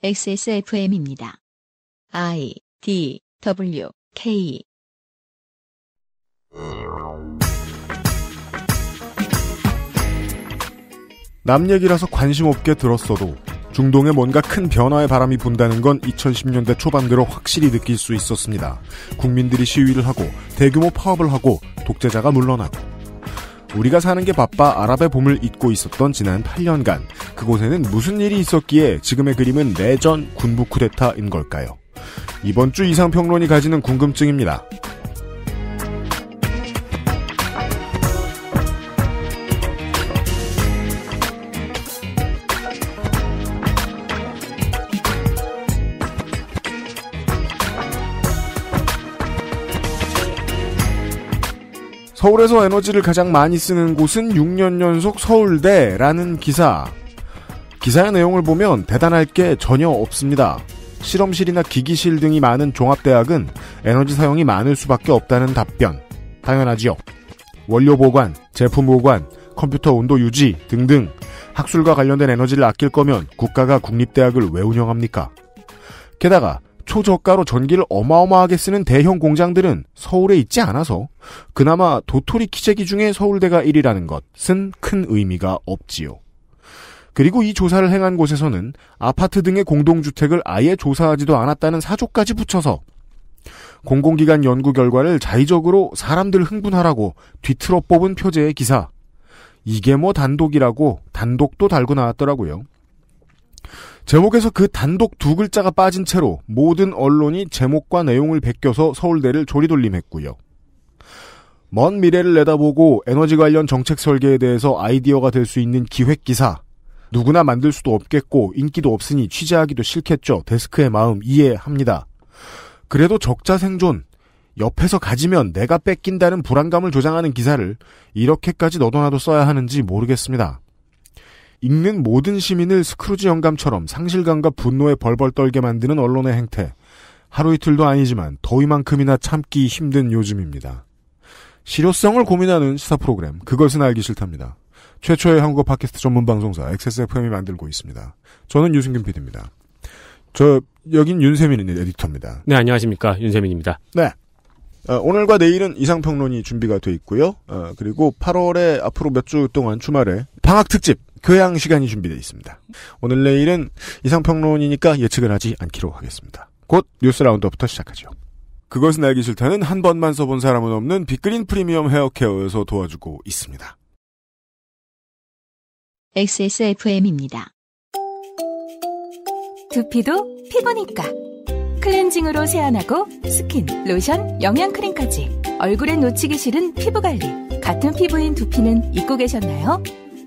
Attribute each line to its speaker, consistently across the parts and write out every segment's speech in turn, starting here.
Speaker 1: XSFM입니다. I D W K
Speaker 2: 남 얘기라서 관심 없게 들었어도 중동에 뭔가 큰 변화의 바람이 분다는 건 2010년대 초반대로 확실히 느낄 수 있었습니다. 국민들이 시위를 하고 대규모 파업을 하고 독재자가 물러나고 우리가 사는 게 바빠 아랍의 봄을 잊고 있었던 지난 8년간 그곳에는 무슨 일이 있었기에 지금의 그림은 내전 군부 쿠데타인 걸까요? 이번 주 이상평론이 가지는 궁금증입니다. 서울에서 에너지를 가장 많이 쓰는 곳은 6년 연속 서울대라는 기사. 기사의 내용을 보면 대단할 게 전혀 없습니다. 실험실이나 기기실 등이 많은 종합대학은 에너지 사용이 많을 수밖에 없다는 답변. 당연하지요. 원료 보관, 제품 보관, 컴퓨터 온도 유지 등등 학술과 관련된 에너지를 아낄 거면 국가가 국립대학을 왜 운영합니까? 게다가 초저가로 전기를 어마어마하게 쓰는 대형 공장들은 서울에 있지 않아서 그나마 도토리 키재기 중에 서울대가 1위라는 것은 큰 의미가 없지요. 그리고 이 조사를 행한 곳에서는 아파트 등의 공동주택을 아예 조사하지도 않았다는 사조까지 붙여서 공공기관 연구 결과를 자의적으로 사람들 흥분하라고 뒤틀어 뽑은 표제의 기사 이게 뭐 단독이라고 단독도 달고 나왔더라고요. 제목에서 그 단독 두 글자가 빠진 채로 모든 언론이 제목과 내용을 베껴서 서울대를 조리돌림했고요. 먼 미래를 내다보고 에너지 관련 정책 설계에 대해서 아이디어가 될 수 있는 기획 기사 누구나 만들 수도 없겠고 인기도 없으니 취재하기도 싫겠죠. 데스크의 마음 이해합니다. 그래도 적자 생존 옆에서 가지면 내가 뺏긴다는 불안감을 조장하는 기사를 이렇게까지 너도나도 써야 하는지 모르겠습니다. 읽는 모든 시민을 스크루지 영감처럼 상실감과 분노에 벌벌 떨게 만드는 언론의 행태. 하루 이틀도 아니지만 더위만큼이나 참기 힘든 요즘입니다. 실효성을 고민하는 시사 프로그램 그것은 알기 싫답니다. 최초의 한국어 팟캐스트 전문 방송사 XSFM이 만들고 있습니다. 저는 유승균 PD입니다. 저 여긴 윤세민 에디터입니다. 네 안녕하십니까 윤세민입니다. 네. 어, 오늘과 내일은 이상평론이 준비가 돼 있고요. 어, 그리고 8월에 앞으로 몇 주 동안 주말에 방학 특집 교양 시간이 준비되어 있습니다. 오늘 내일은 이상평론이니까 예측을 하지 않기로 하겠습니다. 곧 뉴스 라운드부터 시작하죠. 그것은 알기 싫다는 한 번만 써본 사람은 없는 빅그린 프리미엄 헤어케어에서 도와주고 있습니다.
Speaker 1: XSFM입니다. 두피도 피부니까 클렌징으로 세안하고 스킨, 로션, 영양크림까지 얼굴에 놓치기 싫은 피부관리 같은 피부인 두피는 잊고 계셨나요?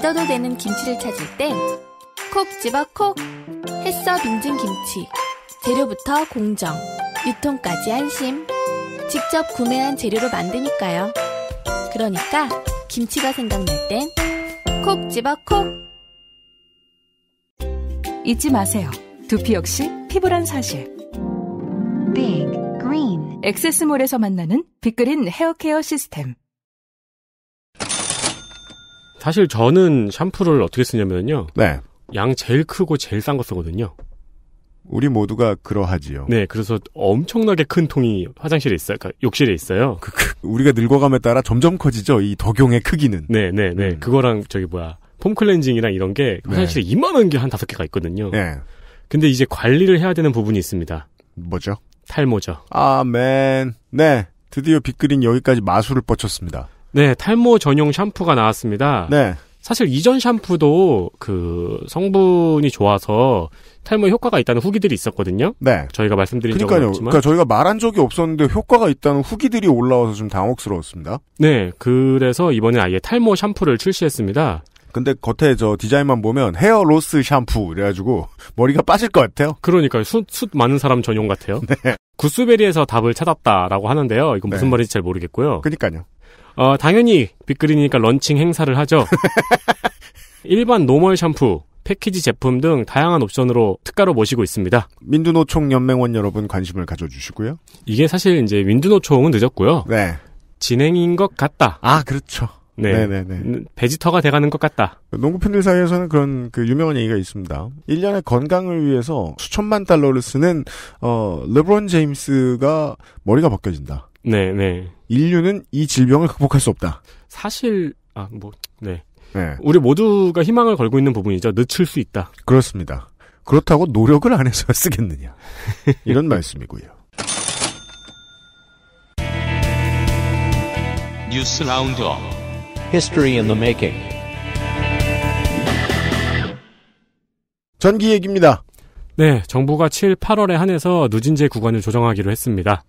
Speaker 1: 믿어도 되는 김치를 찾을 땐 콕 집어 콕! 했어 빙진 김치. 재료부터 공정, 유통까지 안심. 직접 구매한 재료로 만드니까요. 그러니까 김치가 생각날 땐 콕 집어 콕! 잊지 마세요. 두피 역시 피부란 사실. 빅 그린 액세스몰에서 만나는 빅그린 헤어케어 시스템.
Speaker 3: 사실 저는 샴푸를 어떻게 쓰냐면요. 네. 양 제일 크고
Speaker 2: 제일 싼 거 쓰거든요. 우리 모두가 그러하지요. 네, 그래서 엄청나게 큰 통이 화장실에 있어요. 그러니까 욕실에 있어요. 그, 그, 우리가 늙어감에 따라 점점 커지죠. 이 덕용의
Speaker 3: 크기는. 네, 네, 네. 음. 그거랑 저기 뭐야 폼 클렌징이랑 이런 게 네. 화장실에 네. 이만한 게한 다섯 개가 있거든요. 네. 근데 이제 관리를 해야 되는 부분이 있습니다. 뭐죠? 탈모죠.
Speaker 2: 아맨. 네. 드디어 빅그린 여기까지 마술을 뻗쳤습니다. 네, 탈모 전용
Speaker 3: 샴푸가 나왔습니다. 네. 사실 이전 샴푸도 그 성분이 좋아서 탈모 효과가 있다는 후기들이 있었거든요. 네. 저희가 말씀드린 그러니까요. 적은 없지만. 그러니까 저희가
Speaker 2: 말한 적이 없었는데 효과가 있다는 후기들이 올라와서 좀 당혹스러웠습니다. 네. 그래서 이번에 아예 탈모 샴푸를 출시했습니다. 근데 겉에 저 디자인만 보면 헤어 로스 샴푸 그래가지고 머리가 빠질 것 같아요. 그러니까 숱, 숱 많은 사람 전용 같아요. 네. 구스베리에서
Speaker 3: 답을 찾았다라고 하는데요. 이건 무슨 네. 말인지 잘 모르겠고요. 그러니까요. 어, 당연히 빅그린이니까 런칭 행사를 하죠. 일반 노멀 샴푸, 패키지 제품 등 다양한 옵션으로 특가로 모시고 있습니다. 민두노총 연맹원 여러분 관심을 가져주시고요. 이게 사실 이제 민두노총은 늦었고요. 네. 진행인 것 같다. 아, 그렇죠. 네.
Speaker 2: 네네 음, 베지터가 돼가는 것 같다. 농구 팬들 사이에서는 그런 그 유명한 얘기가 있습니다. 1년의 건강을 위해서 수천만 달러를 쓰는 어, 르브론 제임스가 머리가 벗겨진다.
Speaker 3: 네, 네.
Speaker 2: 인류는 이 질병을 극복할 수 없다.
Speaker 3: 사실 아, 뭐 네. 네. 우리 모두가 희망을 걸고 있는 부분이죠. 늦출 수 있다. 그렇습니다.
Speaker 2: 그렇다고 노력을 안 해서 쓰겠느냐. 이런 말씀이고요.
Speaker 3: 뉴스 라운드 History in the making. 전기 얘기입니다. 네, 정부가 7, 8월에 한해서 누진제 구간을 조정하기로 했습니다.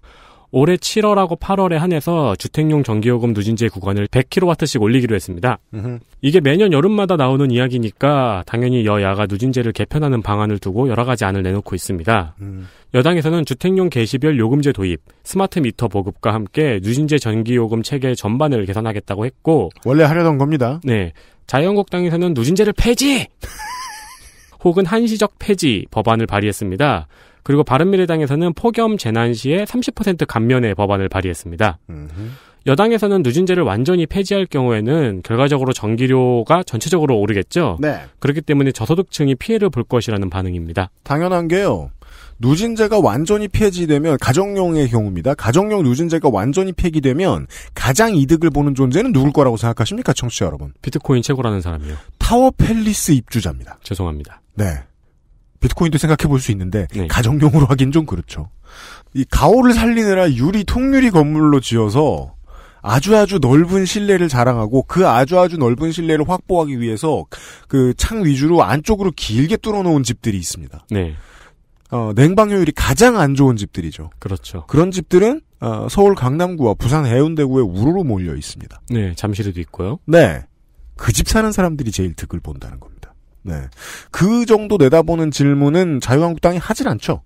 Speaker 3: 올해 7월하고 8월에 한해서 주택용 전기요금 누진제 구간을 100kW씩 올리기로 했습니다. 으흠. 이게 매년 여름마다 나오는 이야기니까 당연히 여야가 누진제를 개편하는 방안을 두고 여러 가지 안을 내놓고 있습니다. 음. 여당에서는 주택용 개시별 요금제 도입, 스마트 미터 보급과 함께 누진제 전기요금 체계 전반을 개선하겠다고 했고 원래
Speaker 2: 하려던 겁니다.
Speaker 3: 네. 자유한국당에서는 누진제를 폐지! 혹은 한시적 폐지 법안을 발의했습니다. 그리고 바른미래당에서는 폭염 재난 시에 30% 감면의 법안을 발의했습니다. 음흠. 여당에서는 누진제를 완전히 폐지할 경우에는 결과적으로 전기료가 전체적으로 오르겠죠. 네. 그렇기 때문에 저소득층이 피해를 볼
Speaker 2: 것이라는 반응입니다. 당연한 게요. 누진제가 완전히 폐지되면 가정용의 경우입니다. 가정용 누진제가 완전히 폐기되면 가장 이득을 보는 존재는 누굴 거라고 생각하십니까, 청취자 여러분? 비트코인 최고라는 사람이요. 타워 팰리스 입주자입니다. 죄송합니다. 네. 비트코인도 생각해 볼 수 있는데 네. 가정용으로 하긴 좀 그렇죠. 이 가오를 살리느라 유리 통유리 건물로 지어서 아주 아주 넓은 실내를 자랑하고 그 아주 아주 넓은 실내를 확보하기 위해서 그 창 위주로 안쪽으로 길게 뚫어놓은 집들이 있습니다. 네. 어, 냉방효율이 가장 안 좋은 집들이죠. 그렇죠. 그런 집들은 어, 서울 강남구와 부산 해운대구에 우르르 몰려 있습니다. 네, 잠실에도 있고요. 네. 그 집 사는 사람들이 제일 득을 본다는 겁니다. 네. 그 정도 내다보는 질문은 자유한국당이 하질 않죠.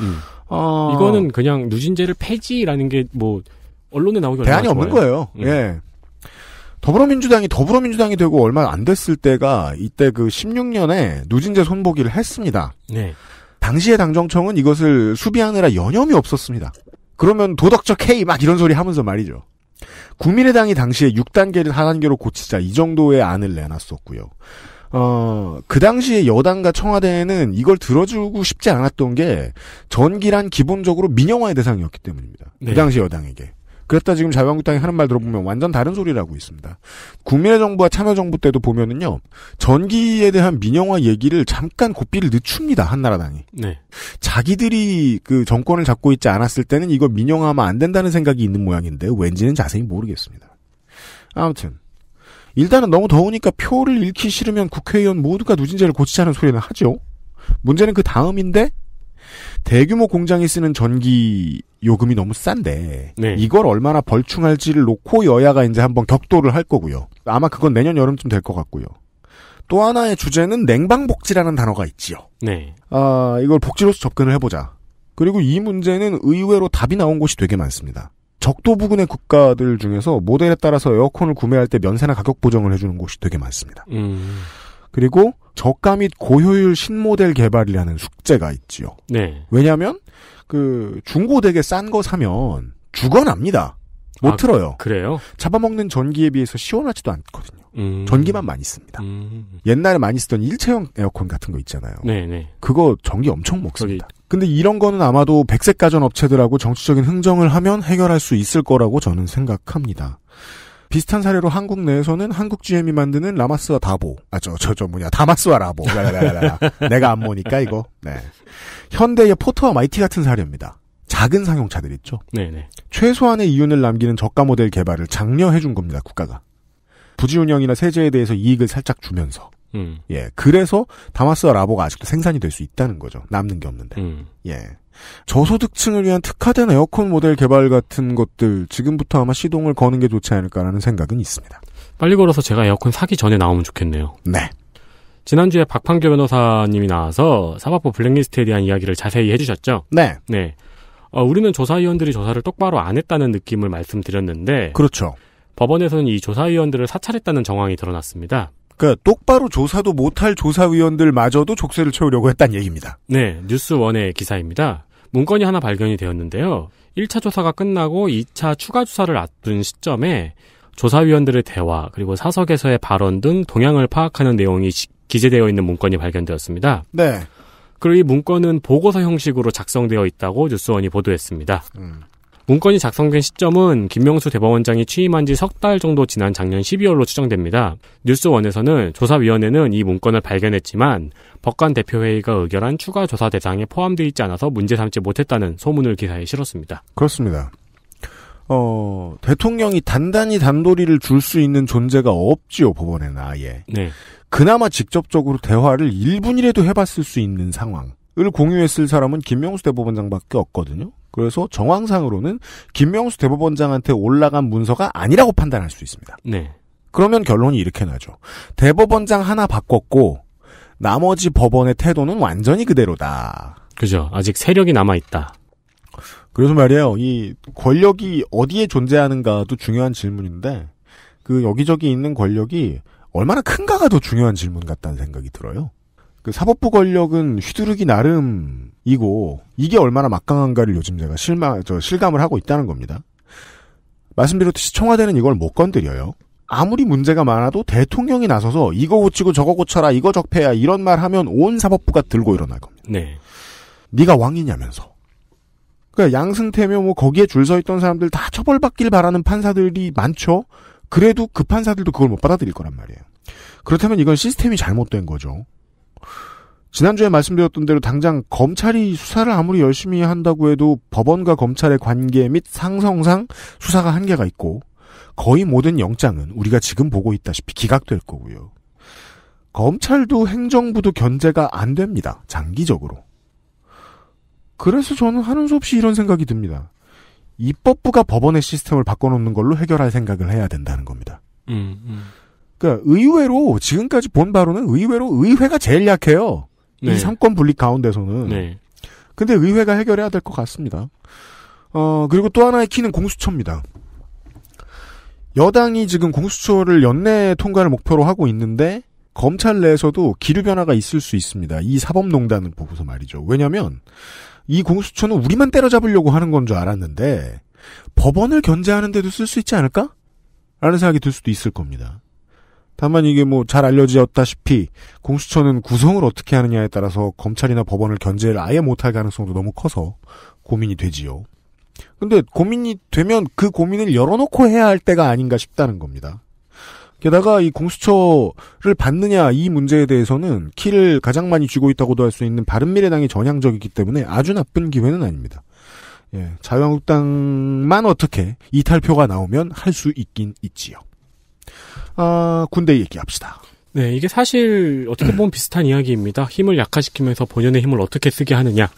Speaker 3: 음. 어... 이거는 그냥 누진제를 폐지라는 게 뭐 언론에 나오기 대안이 없는 거예요. 음. 예.
Speaker 2: 더불어민주당이 더불어민주당이 되고 얼마 안 됐을 때가 이때 그 16년에 누진제 손보기를 했습니다. 네. 당시의 당정청은 이것을 수비하느라 여념이 없었습니다. 그러면 도덕적 해이 막 이런 소리 하면서 말이죠. 국민의당이 당시에 6단계를 4단계로 고치자 이 정도의 안을 내놨었고요. 어, 그 당시에 여당과 청와대는 이걸 들어주고 싶지 않았던 게 전기란 기본적으로 민영화의 대상이었기 때문입니다. 그 네. 그 당시 여당에게. 그렇다 지금 자유한국당이 하는 말 들어보면 완전 다른 소리라고 있습니다. 국민의 정부와 참여정부 때도 보면은요, 전기에 대한 민영화 얘기를 잠깐 고삐를 늦춥니다, 한나라당이. 네. 자기들이 그 정권을 잡고 있지 않았을 때는 이거 민영화하면 안 된다는 생각이 있는 모양인데, 왠지는 자세히 모르겠습니다. 아무튼, 일단은 너무 더우니까 표를 읽기 싫으면 국회의원 모두가 누진제를 고치자는 소리는 하죠. 문제는 그 다음인데 대규모 공장이 쓰는 전기 요금이 너무 싼데 네. 이걸 얼마나 벌충할지를 놓고 여야가 이제 한번 격돌을 할 거고요. 아마 그건 내년 여름쯤 될 것 같고요. 또 하나의 주제는 냉방복지라는 단어가 있지요. 네. 아 이걸 복지로서 접근을 해보자. 그리고 이 문제는 의외로 답이 나온 곳이 되게 많습니다. 적도 부근의 국가들 중에서 모델에 따라서 에어컨을 구매할 때 면세나 가격 보정을 해주는 곳이 되게 많습니다. 음. 그리고 저가 및 고효율 신모델 개발이라는 숙제가 있지요. 네. 왜냐하면 그 중고 되게 싼 거 사면 죽어납니다. 못 아, 틀어요. 그래요? 잡아먹는 전기에 비해서 시원하지도 않거든요. 음. 전기만 많이 씁니다. 음. 옛날에 많이 쓰던 일체형 에어컨 같은 거 있잖아요. 네네. 네. 그거 전기 엄청 먹습니다. 저기... 근데 이런 거는 아마도 백색 가전 업체들하고 정치적인 흥정을 하면 해결할 수 있을 거라고 저는 생각합니다. 비슷한 사례로 한국 내에서는 한국 GM이 만드는 라마스와 다보, 아, 저, 저, 저 뭐냐, 다마스와 라보. 내가 안 보니까 이거. 네. 현대의 포터와 마이티 같은 사례입니다. 작은 상용차들 있죠. 네네. 최소한의 이윤을 남기는 저가 모델 개발을 장려해 준 겁니다. 국가가 부지운영이나 세제에 대해서 이익을 살짝 주면서. 음. 예, 그래서 다마스 와 라보가 아직도 생산이 될 수 있다는 거죠. 남는 게 없는데. 음. 예. 저소득층을 위한 특화된 에어컨 모델 개발 같은 것들 지금부터 아마 시동을 거는 게 좋지 않을까라는 생각은 있습니다.
Speaker 3: 빨리 걸어서 제가 에어컨 사기 전에 나오면 좋겠네요. 네. 지난주에 박판규 변호사님이 나와서 사법부 블랙리스트에 대한 이야기를 자세히 해주셨죠? 네. 네. 어, 우리는 조사위원들이 조사를 똑바로 안 했다는 느낌을 말씀드렸는데 그렇죠. 법원에서는 이 조사위원들을 사찰했다는 정황이 드러났습니다.
Speaker 2: 그 똑바로 조사도 못할 조사위원들마저도 족쇄를 채우려고 했다는 얘기입니다.
Speaker 3: 네, 뉴스원의 기사입니다. 문건이 하나 발견이 되었는데요. 1차 조사가 끝나고 2차 추가 조사를 앞둔 시점에 조사위원들의 대화 그리고 사석에서의 발언 등 동향을 파악하는 내용이 기재되어 있는 문건이 발견되었습니다. 네. 그리고 이 문건은 보고서 형식으로 작성되어 있다고 뉴스원이 보도했습니다. 음. 문건이 작성된 시점은 김명수 대법원장이 취임한 지 석 달 정도 지난 작년 12월로 추정됩니다. 뉴스원에서는 조사위원회는 이 문건을 발견했지만 법관 대표회의가 의결한 추가 조사 대상에 포함되어 있지 않아서 문제 삼지 못했다는 소문을 기사에 실었습니다.
Speaker 2: 그렇습니다. 어, 대통령이 단단히 단도리를 줄 수 있는 존재가 없지요, 법원에는 아예. 네. 그나마 직접적으로 대화를 1분이라도 해봤을 수 있는 상황을 공유했을 사람은 김명수 대법원장밖에 없거든요. 그래서 정황상으로는 김명수 대법원장한테 올라간 문서가 아니라고 판단할 수 있습니다. 네. 그러면 결론이 이렇게 나죠. 대법원장 하나 바꿨고 나머지 법원의 태도는 완전히 그대로다.
Speaker 3: 그죠. 아직 세력이 남아 있다.
Speaker 2: 그래서 말이에요. 이 권력이 어디에 존재하는가도 중요한 질문인데 그 여기저기 있는 권력이 얼마나 큰가가 더 중요한 질문 같다는 생각이 들어요. 그 사법부 권력은 휘두르기 나름이고 이게 얼마나 막강한가를 요즘 제가 실마, 저 실감을 하고 있다는 겁니다. 말씀드렸듯이 청와대는 이걸 못 건드려요. 아무리 문제가 많아도 대통령이 나서서 이거 고치고 저거 고쳐라 이거 적폐야 이런 말 하면 온 사법부가 들고 일어날 겁니다. 네. 네가 왕이냐면서. 그러니까 양승태며 뭐 거기에 줄 서 있던 사람들 다 처벌받길 바라는 판사들이 많죠. 그래도 그 판사들도 그걸 못 받아들일 거란 말이에요. 그렇다면 이건 시스템이 잘못된 거죠. 지난주에 말씀드렸던 대로 당장 검찰이 수사를 아무리 열심히 한다고 해도 법원과 검찰의 관계 및 상성상 수사가 한계가 있고 거의 모든 영장은 우리가 지금 보고 있다시피 기각될 거고요. 검찰도 행정부도 견제가 안 됩니다. 장기적으로. 그래서 저는 하는 수 없이 이런 생각이 듭니다. 입법부가 법원의 시스템을 바꿔놓는 걸로 해결할 생각을 해야 된다는 겁니다. 음, 음. 그러니까 의외로 지금까지 본 바로는 의외로 의회가 제일 약해요. 네. 이 삼권 분립 가운데서는. 네. 근데 의회가 해결해야 될 것 같습니다. 어 그리고 또 하나의 키는 공수처입니다. 여당이 지금 공수처를 연내 통과를 목표로 하고 있는데 검찰 내에서도 기류 변화가 있을 수 있습니다. 이 사법농단을 보고서 말이죠. 왜냐하면 이 공수처는 우리만 때려잡으려고 하는 건 줄 알았는데 법원을 견제하는데도 쓸 수 있지 않을까? 라는 생각이 들 수도 있을 겁니다. 다만 이게 뭐 잘 알려지었다시피 공수처는 구성을 어떻게 하느냐에 따라서 검찰이나 법원을 견제를 아예 못할 가능성도 너무 커서 고민이 되지요. 근데 고민이 되면 그 고민을 열어놓고 해야 할 때가 아닌가 싶다는 겁니다. 게다가 이 공수처를 받느냐 이 문제에 대해서는 키를 가장 많이 쥐고 있다고도 할 수 있는 바른미래당이 전향적이기 때문에 아주 나쁜 기회는 아닙니다. 예, 자유한국당만 어떻게 이탈표가 나오면 할 수 있긴 있지요. 아, 군대 얘기합시다. 네, 이게 사실 어떻게 보면 비슷한 이야기입니다. 힘을 약화시키면서
Speaker 3: 본연의 힘을 어떻게 쓰게 하느냐.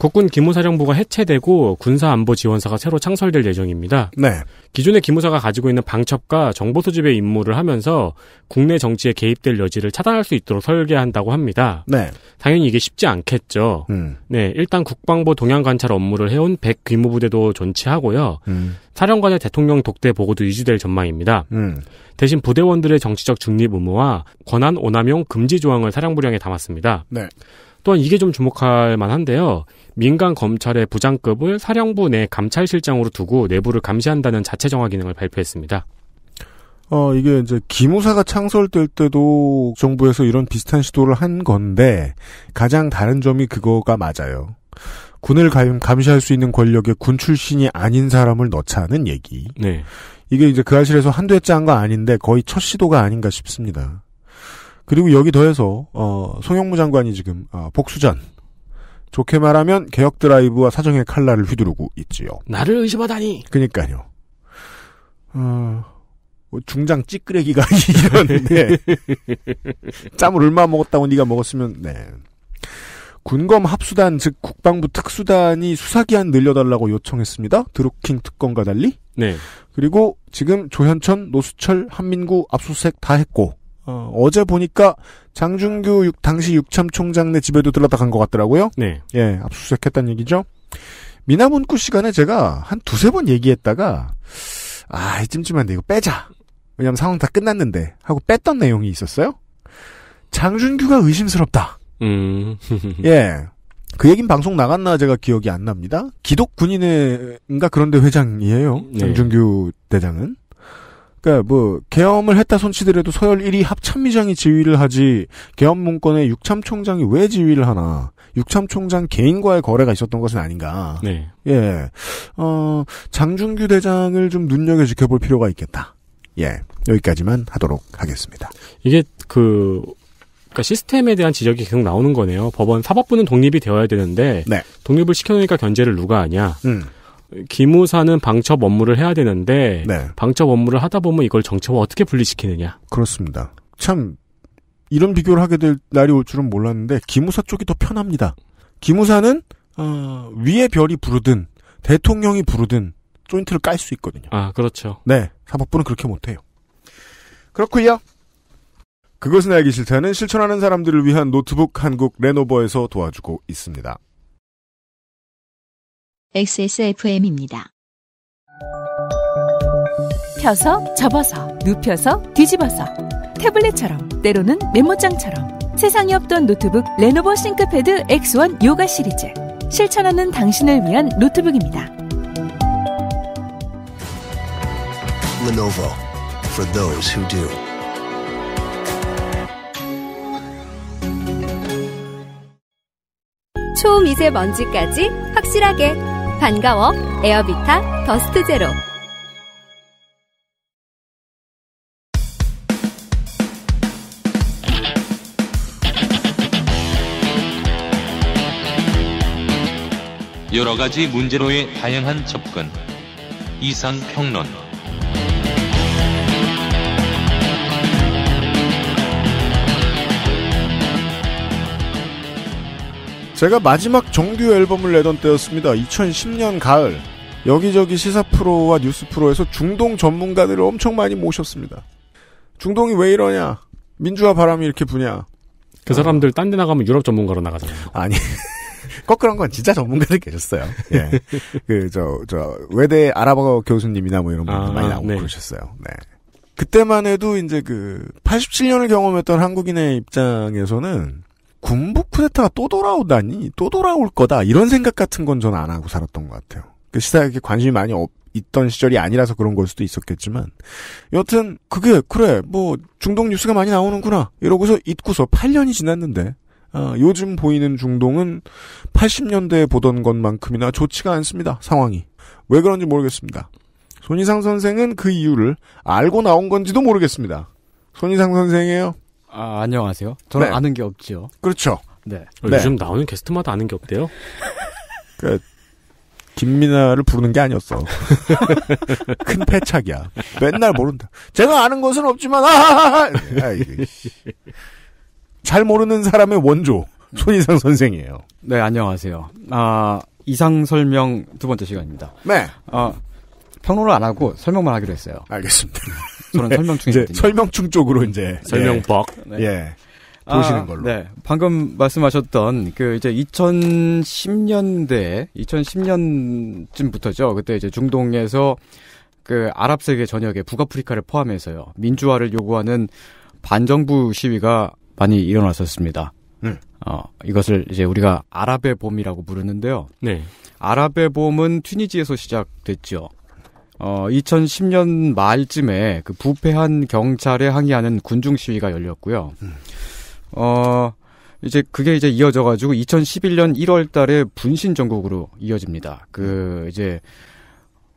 Speaker 3: 국군 기무사령부가 해체되고 군사안보지원사가 새로 창설될 예정입니다. 네. 기존의 기무사가 가지고 있는 방첩과 정보 수집의 임무를 하면서 국내 정치에 개입될 여지를 차단할 수 있도록 설계한다고 합니다. 네. 당연히 이게 쉽지 않겠죠. 음. 네, 일단 국방부 동양 관찰 업무를 해온 백 귀무부대도 존치하고요. 음. 사령관의 대통령 독대 보고도 유지될 전망입니다. 음. 대신 부대원들의 정치적 중립 의무와 권한 오남용 금지 조항을 사령부령에 담았습니다. 네. 또한 이게 좀 주목할 만한데요. 민간 검찰의 부장급을 사령부 내 감찰실장으로 두고 내부를 감시한다는 자체 정화 기능을 발표했습니다.
Speaker 2: 어, 이게 이제 기무사가 창설될 때도 정부에서 이런 비슷한 시도를 한 건데 가장 다른 점이 그거가 맞아요. 군을 감시할 수 있는 권력에 군 출신이 아닌 사람을 넣자는 얘기. 네. 이게 이제 그사실에서 한두 해째 한거 아닌데 거의 첫 시도가 아닌가 싶습니다. 그리고 여기 더해서 어, 송영무 장관이 지금 어, 복수전 좋게 말하면 개혁 드라이브와 사정의 칼날을 휘두르고 있지요. 나를 의심하다니. 그니까요. 어, 뭐 중장 찌끄레기가 이런데 짬을 얼마 먹었다고 네가 먹었으면 네. 군검 합수단 즉 국방부 특수단이 수사기한 늘려달라고 요청했습니다. 드루킹 특검과 달리. 네. 그리고 지금 조현천, 노수철, 한민구 압수색다 했고 어, 어제 보니까 장준규 육, 당시 육참총장네 집에도 들렀다간 것 같더라고요. 네. 예, 압수수색했다는 얘기죠. 미나문구 시간에 제가 한 두세 번 얘기했다가 아, 찜찜한데 이거 빼자. 왜냐면 상황 다 끝났는데 하고 뺐던 내용이 있었어요. 장준규가 의심스럽다. 음. 예. 그 얘긴 방송 나갔나 제가 기억이 안 납니다. 기독 군인의인가 그런데 회장이에요. 네. 장준규 대장은. 그러니까 뭐 계엄을 했다 손치더라도 서열 1위 합참의장이 지휘를 하지 계엄 문건에 육참 총장이 왜 지휘를 하나 육참 총장 개인과의 거래가 있었던 것은 아닌가. 네. 예. 어장중규 대장을 좀 눈여겨 지켜볼 필요가 있겠다. 예. 여기까지만 하도록 하겠습니다.
Speaker 3: 이게 그그니까 시스템에 대한 지적이 계속 나오는 거네요. 법원 사법부는 독립이 되어야 되는데 네. 독립을 시켜놓으니까 견제를 누가 하냐. 음. 기무사는 방첩 업무를 해야 되는데 네. 방첩 업무를 하다 보면 이걸 정치와 어떻게 분리시키느냐.
Speaker 2: 그렇습니다. 참 이런 비교를 하게 될 날이 올 줄은 몰랐는데 기무사 쪽이 더 편합니다. 기무사는 어, 위에 별이 부르든 대통령이 부르든 조인트를 깔 수 있거든요.
Speaker 3: 아 그렇죠.
Speaker 2: 네 사법부는 그렇게 못해요. 그렇고요. 그것은 알기 싫다는 실천하는 사람들을 위한 노트북 한국 레노버에서 도와주고 있습니다.
Speaker 1: XSFM입니다. 펴서 접어서 눕혀서 뒤집어서 태블릿처럼 때로는 메모장처럼 세상에 없던 노트북 레노버 싱크패드 X1 요가 시리즈 실천하는 당신을 위한 노트북입니다. Lenovo for those who do. 초미세먼지까지 확실하게 반가워 에어비타 더스트 제로
Speaker 3: 여러 가지 문제로의 다양한 접근 이상 평론
Speaker 2: 제가 마지막 정규 앨범을 내던 때였습니다. 2010년 가을. 여기저기 시사 프로와 뉴스 프로에서 중동 전문가들을 엄청 많이 모셨습니다. 중동이 왜 이러냐? 민주화 바람이 이렇게 부냐? 그 사람들 딴 데 나가면 유럽 전문가로 나가잖아요. 아니. 거꾸로 한 건 진짜 전문가들 계셨어요. 예. 그, 저, 저, 외대 아랍어 교수님이나 뭐 이런 분들 아, 많이 나오고 네. 그러셨어요. 네. 그때만 해도 이제 그 87년을 경험했던 한국인의 입장에서는 군부 쿠데타가 또 돌아오다니 또 돌아올 거다 이런 생각 같은 건 저는 안 하고 살았던 것 같아요. 그 시사에 관심이 많이 없, 있던 시절이 아니라서 그런 걸 수도 있었겠지만 여튼 그게 그래 뭐 중동 뉴스가 많이 나오는구나 이러고서 잊고서 8년이 지났는데 아, 요즘 보이는 중동은 80년대에 보던 것만큼이나 좋지가 않습니다 상황이 왜 그런지 모르겠습니다 손희상 선생은 그 이유를 알고 나온 건지도 모르겠습니다 손희상 선생이에요
Speaker 3: 아, 안녕하세요.
Speaker 2: 저는 네. 아는 게없죠 그렇죠.
Speaker 3: 네. 아, 네. 요즘 네.
Speaker 2: 나오는 게스트마다 아는 게 없대요. 그, 김민아를 부르는 게 아니었어. 큰 패착이야. 맨날 모른다. 제가 아는 것은 없지만, 아하하하! 아, 잘 모르는 사람의 원조, 손이상 선생이에요.
Speaker 4: 네, 안녕하세요. 아, 이상 설명 두 번째 시간입니다. 네. 아, 평론을 안 하고 설명만 하기로 했어요. 알겠습니다. 저는 네. 설명충이 이제 설명충 쪽으로 이제 네. 설명법 예. 예. 보시는 아, 걸로. 네. 방금 말씀하셨던 그 이제 2010년대 2010년쯤부터죠. 그때 이제 중동에서 그 아랍 세계 전역에 북아프리카를 포함해서요. 민주화를 요구하는 반정부 시위가 많이 일어났었습니다. 음. 어, 이것을 이제 우리가 아랍의 봄이라고 부르는데요. 네. 아랍의 봄은 튀니지에서 시작됐죠. 어, 2010년 말쯤에 그 부패한 경찰에 항의하는 군중 시위가 열렸고요. 음. 어, 이제 그게 이제 이어져가지고 2011년 1월 달에 분신 전국으로 이어집니다. 그, 음. 이제,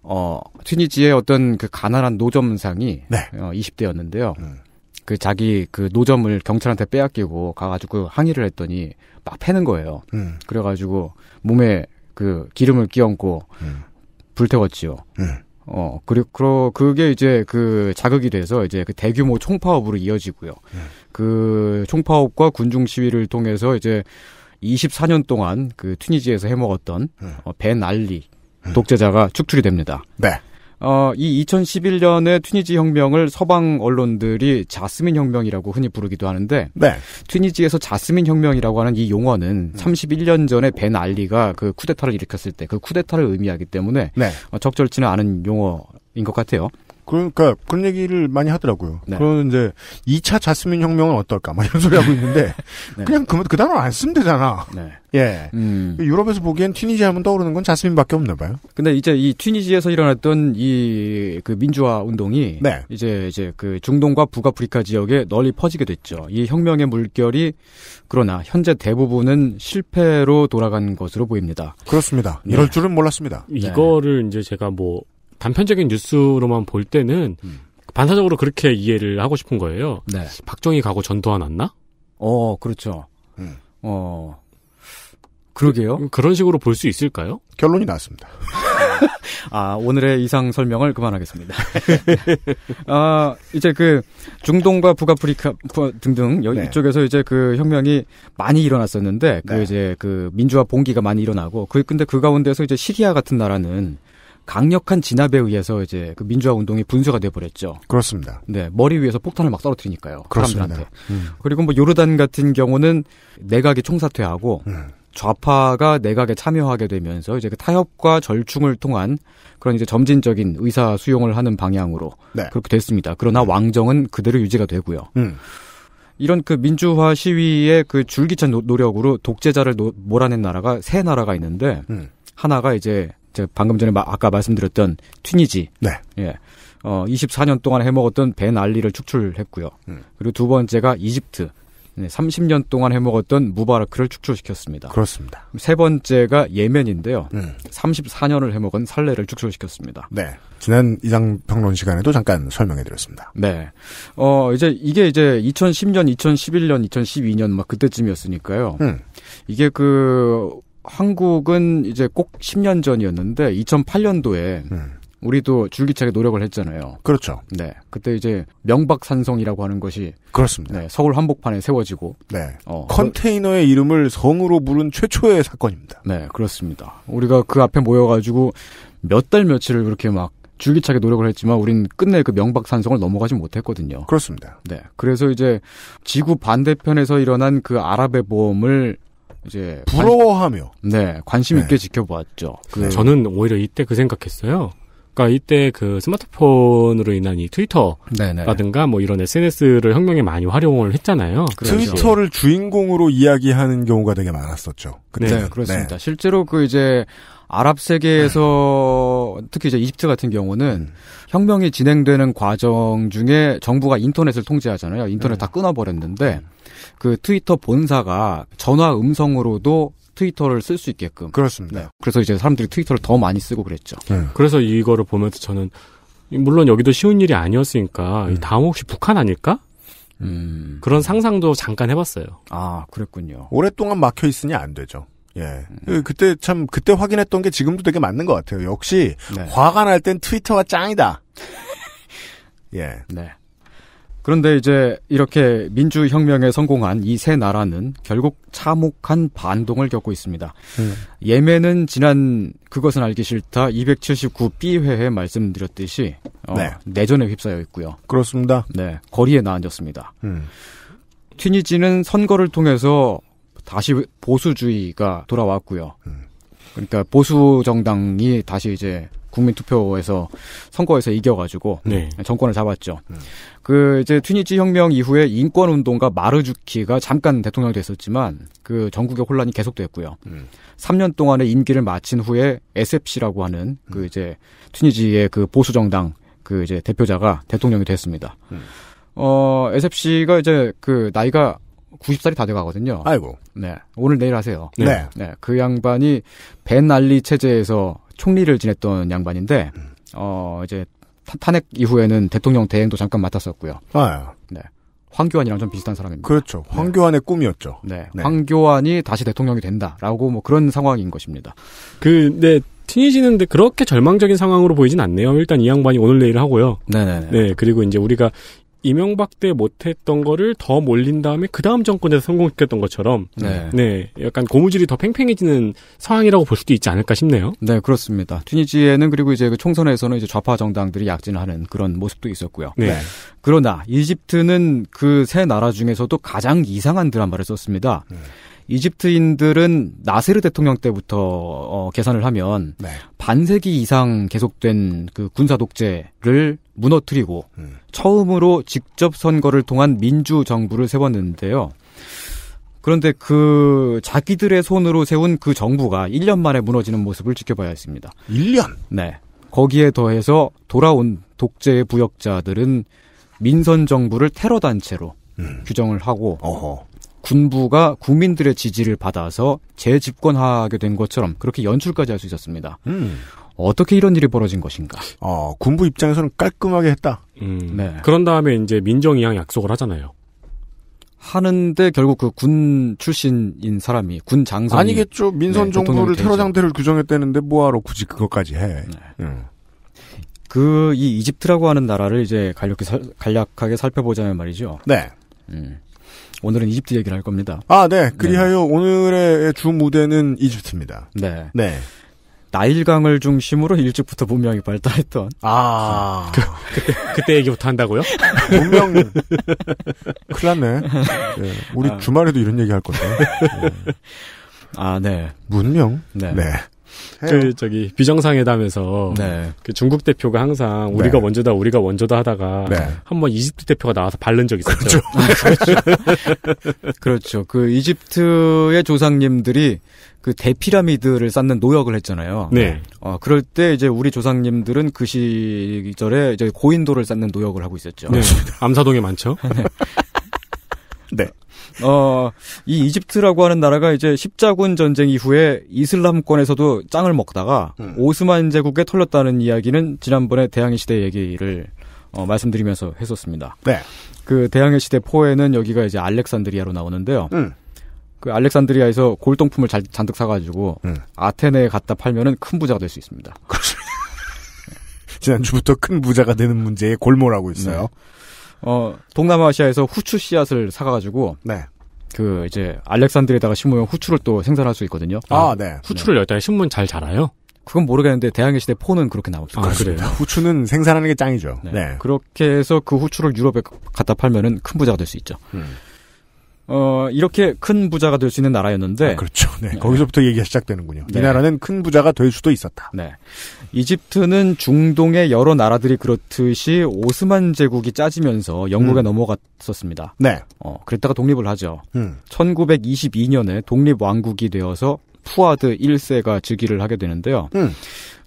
Speaker 4: 어, 튀니지의 어떤 그 가난한 노점상이 네. 어, 20대였는데요. 음. 그 자기 그 노점을 경찰한테 빼앗기고 가가지고 항의를 했더니 막 패는 거예요. 음. 그래가지고 몸에 그 기름을 끼얹고 음. 불태웠지요. 음. 어, 그리고, 그 그게 이제 그 자극이 돼서 이제 그 대규모 총파업으로 이어지고요. 네. 그 총파업과 군중 시위를 통해서 이제 24년 동안 그 튀니지에서 해먹었던 네. 어, 벤 알리 네. 독재자가 축출이 됩니다. 네. 어, 이 2011년의 튀니지 혁명을 서방 언론들이 자스민 혁명이라고 흔히 부르기도 하는데 네. 튀니지에서 자스민 혁명이라고 하는 이 용어는 음. 31년 전에 벤 알리가 그 쿠데타를 일으켰을 때 그 쿠데타를 의미하기 때문에 네. 어, 적절치는
Speaker 2: 않은 용어인 것 같아요. 그러니까 그런 얘기를 많이 하더라고요. 네. 그런 이제 2차 자스민 혁명은 어떨까? 막 이런 소리 하고 있는데 네. 그냥 그, 그 단어 안 쓰면 되잖아. 네. 예. 음. 유럽에서 보기엔 튀니지 하면 떠오르는 건 자스민밖에 없나 봐요. 근데 이제 이 튀니지에서
Speaker 4: 일어났던 이 그 민주화 운동이 네. 이제 이제 그 중동과 북아프리카 지역에 널리 퍼지게 됐죠. 이 혁명의 물결이 그러나 현재 대부분은
Speaker 3: 실패로 돌아간 것으로 보입니다.
Speaker 2: 그렇습니다. 네. 이럴
Speaker 3: 줄은 몰랐습니다. 이거를 이제 제가 뭐 단편적인 뉴스로만 볼 때는 음. 반사적으로 그렇게 이해를 하고 싶은 거예요. 네. 박정희 가고 전두환 왔나? 어, 그렇죠. 음. 어, 그러게요. 그, 런 식으로 볼 수 있을까요? 결론이 나왔습니다. 아,
Speaker 4: 오늘의 이상 설명을 그만하겠습니다. 아, 이제 그 중동과 북아프리카 등등 네. 이쪽에서 이제 그 혁명이 많이 일어났었는데 그 네. 그 이제 그 민주화 봉기가 많이 일어나고 그 근데 그 가운데서 이제 시리아 같은 나라는 강력한 진압에 의해서 이제 그 민주화 운동이 분쇄가 돼버렸죠.
Speaker 2: 그렇습니다. 네,
Speaker 4: 머리 위에서 폭탄을 막 떨어뜨리니까요. 그렇습니다. 사람들한테. 음. 그리고 뭐 요르단 같은 경우는 내각이 총사퇴하고 음. 좌파가 내각에 참여하게 되면서 이제 그 타협과 절충을 통한 그런 이제 점진적인 의사 수용을 하는 방향으로 네. 그렇게 됐습니다. 그러나 음. 왕정은 그대로 유지가 되고요. 음. 이런 그 민주화 시위의 그 줄기찬 노력으로 독재자를 노, 몰아낸 나라가 세 나라가 있는데 음. 하나가 이제 제가 방금 전에 마, 아까 말씀드렸던 튀니지. 네. 예. 어, 24년 동안 해먹었던 벤 알리를 축출했고요. 음. 그리고 두 번째가 이집트. 네, 30년 동안 해먹었던 무바라크를 축출시켰습니다. 그렇습니다. 세 번째가 예멘인데요. 음. 34년을 해먹은 살레를 축출시켰습니다.
Speaker 2: 네. 지난 이장 평론 시간에도 잠깐 설명해드렸습니다.
Speaker 4: 네. 어, 이제 이게 이제 2010년, 2011년, 2012년 막 그때쯤이었으니까요. 음. 이게 그 한국은 이제 꼭 10년 전이었는데 2008년도에 음. 우리도 줄기차게 노력을 했잖아요. 그렇죠. 네. 그때 이제 명박산성이라고 하는 것이 그렇습니다. 네, 서울 한복판에 세워지고 네. 어,
Speaker 2: 컨테이너의 그, 이름을 성으로 부른
Speaker 4: 최초의 사건입니다. 네, 그렇습니다. 우리가 그 앞에 모여 가지고 몇 달 며칠을 그렇게 막 줄기차게 노력을 했지만 우린 끝내 그 명박산성을 넘어가지 못했거든요. 그렇습니다. 네. 그래서 이제 지구 반대편에서 일어난 그 아랍의 보험을
Speaker 3: 이제 부러워하며 관, 네 관심 있게 네. 지켜보았죠. 그, 저는 오히려 이때 그 생각했어요. 그러니까 이때 그 스마트폰으로 인한 이 트위터라든가 네, 뭐 이런 SNS를
Speaker 2: 혁명에 많이 활용을 했잖아요. 트위터를 주인공으로 이야기하는 경우가 되게 많았었죠. 그때. 네, 그렇습니다.
Speaker 4: 네. 실제로 그 이제 아랍 세계에서 특히 이제 이집트 같은 경우는 음. 혁명이 진행되는 과정 중에 정부가 인터넷을 통제하잖아요. 인터넷 다 끊어버렸는데 음. 그 트위터 본사가 전화 음성으로도
Speaker 3: 트위터를 쓸 수 있게끔. 그렇습니다. 네. 그래서 이제 사람들이 트위터를 더 많이 쓰고 그랬죠. 네. 그래서 이거를 보면서 저는 물론 여기도 쉬운 일이 아니었으니까 음. 다음 혹시 북한 아닐까?
Speaker 2: 음. 그런 상상도 잠깐 해봤어요. 아 그랬군요. 오랫동안 막혀 있으니 안 되죠. 예. 음. 그때 참 그때 확인했던 게 지금도 되게 맞는 것 같아요. 역시 네. 화가 날 땐 트위터가 짱이다. 예. 네. 그런데 이제
Speaker 4: 이렇게 민주혁명에 성공한 이 세 나라는 결국 참혹한 반동을 겪고 있습니다. 음. 예멘은 지난 그것은 알기 싫다 279B회에 말씀드렸듯이 어, 네. 내전에 휩싸여 있고요. 그렇습니다. 네, 거리에 나앉았습니다. 음. 튀니지는 선거를 통해서 다시 보수주의가 돌아왔고요. 음. 그러니까 보수 정당이 다시 이제 국민투표에서 선거에서 이겨가지고 네. 정권을 잡았죠. 음. 그 이제 튜니지 혁명 이후에 인권 운동가 마르주키가 잠깐 대통령이 됐었지만 그 전국의 혼란이 계속됐고요. 음. 3년 동안의 임기를 마친 후에 SFC라고 하는 그 음. 이제 튜니지의그 보수 정당 그 이제 대표자가 대통령이 됐습니다. 음. 어 SFC가 이제 그 나이가 90살이 다 돼가거든요. 아이고. 네. 오늘 내일 하세요. 네. 네. 그 양반이 벤 알리 체제에서 총리를 지냈던 양반인데 음. 어 이제 탄핵 이후에는 대통령 대행도 잠깐 맡았었고요. 아, 네. 황교안이랑 좀 비슷한 사람입니다. 그렇죠. 네. 황교안의 네. 꿈이었죠. 네. 네. 황교안이 다시 대통령이
Speaker 3: 된다라고 뭐 그런 상황인 것입니다. 그, 네. 튀니지는데 그렇게 절망적인 상황으로 보이진 않네요. 일단 이 양반이 오늘 내일 하고요. 네네 네. 그리고 이제 우리가 이명박 때 못했던 거를 더 몰린 다음에 그 다음 정권에서 성공시켰던 것처럼 네. 네. 약간 고무줄이 더 팽팽해지는 상황이라고 볼 수도 있지 않을까 싶네요. 네 그렇습니다. 튀니지에는 그리고 이제 그 총선에서는
Speaker 4: 이제 좌파 정당들이 약진하는 그런 모습도 있었고요. 네. 네. 그러나 이집트는 그 세 나라 중에서도 가장 이상한 드라마를 썼습니다. 음. 이집트인들은 나세르 대통령 때부터 어, 계산을 하면 네. 반세기 이상 계속된 그 군사 독재를 무너뜨리고 음. 처음으로 직접 선거를 통한 민주 정부를 세웠는데요. 그런데 그 자기들의 손으로 세운 그 정부가 1년 만에 무너지는 모습을 지켜봐야 했습니다. 1년? 네. 거기에 더해서 돌아온 독재의 부역자들은 민선 정부를 테러 단체로 음. 규정을 하고 어허. 군부가 국민들의 지지를 받아서 재집권하게 된 것처럼 그렇게 연출까지 할 수 있었습니다. 음. 어떻게 이런 일이 벌어진 것인가?
Speaker 2: 어, 군부 입장에서는 깔끔하게 했다. 음, 네.
Speaker 4: 그런 다음에 이제 민정이양 약속을 하잖아요. 하는데 결국 그 군 출신인 사람이 군 장성 아니겠죠 네, 민선 네, 정부를 테러 상대를 규정했다는데 뭐하러 굳이 그것까지 해? 네. 음. 그이 이집트라고 하는 나라를 이제 간략히 살, 간략하게 살펴보자면 말이죠. 네. 음. 오늘은 이집트 얘기를 할 겁니다.
Speaker 2: 아, 네. 그리하여 네. 오늘의 주 무대는 이집트입니다. 네. 네. 나일강을 중심으로 일찍부터 문명이
Speaker 4: 발달했던.
Speaker 2: 아.
Speaker 3: 그, 그때, 그때 얘기부터 한다고요? 문명. 큰일 났네. 네. 우리 아. 주말에도
Speaker 2: 이런 얘기 할 건데. 아, 네. 아, 네. 문명? 네. 네.
Speaker 3: 그 저기 비정상회담에서 네. 그 중국 대표가 항상 네. 우리가 네. 먼저다 우리가 먼저다 하다가 네. 한번 이집트 대표가 나와서 바른 적이 있었죠. 그렇죠. 그렇죠. 그 이집트의 조상님들이
Speaker 4: 그 대피라미드를 쌓는 노역을 했잖아요. 네. 어 그럴 때 이제 우리 조상님들은 그 시절에 이제 고인도를 쌓는 노역을 하고 있었죠. 네.
Speaker 3: 암사동에 많죠. 네.
Speaker 4: 어, 이 이집트라고 하는 나라가 이제 십자군 전쟁 이후에 이슬람권에서도 짱을 먹다가 음. 오스만 제국에 털렸다는 이야기는 지난번에 대항해 시대 얘기를 어, 말씀드리면서 했었습니다. 네. 그 대항해 시대 포에는 여기가 이제 알렉산드리아로 나오는데요. 음. 그 알렉산드리아에서 골동품을 잔뜩 사가지고 음. 아테네에 갖다 팔면은 큰 부자가 될 수 있습니다. 지난주부터 큰 부자가 되는 문제에 골몰하고 있어요. 네. 어, 동남아시아에서 후추 씨앗을 사가지고. 네.
Speaker 3: 그 이제
Speaker 4: 알렉산드에다가 심으면 후추를 또 생산할 수 있거든요. 아, 아 네. 후추를
Speaker 3: 네. 여기다 신문 잘 자라요?
Speaker 4: 그건 모르겠는데 대항해 시대 포는 그렇게 나옵니다. 아, 그래요? 후추는 생산하는 게 짱이죠. 네. 네. 그렇게 해서 그 후추를 유럽에 갖다 팔면은 큰 부자가 될 수 있죠. 음. 어, 이렇게 큰 부자가 될 수 있는 나라였는데. 아, 그렇죠. 네. 네.
Speaker 2: 거기서부터 얘기가 시작되는군요.
Speaker 4: 네. 이 나라는 큰 부자가 될 수도 있었다. 네. 이집트는 중동의 여러 나라들이 그렇듯이 오스만 제국이 짜지면서 영국에 음. 넘어갔었습니다. 네. 어, 그랬다가 독립을 하죠. 음. 1922년에 독립왕국이 되어서 푸아드 1세가 즉위를 하게 되는데요. 음.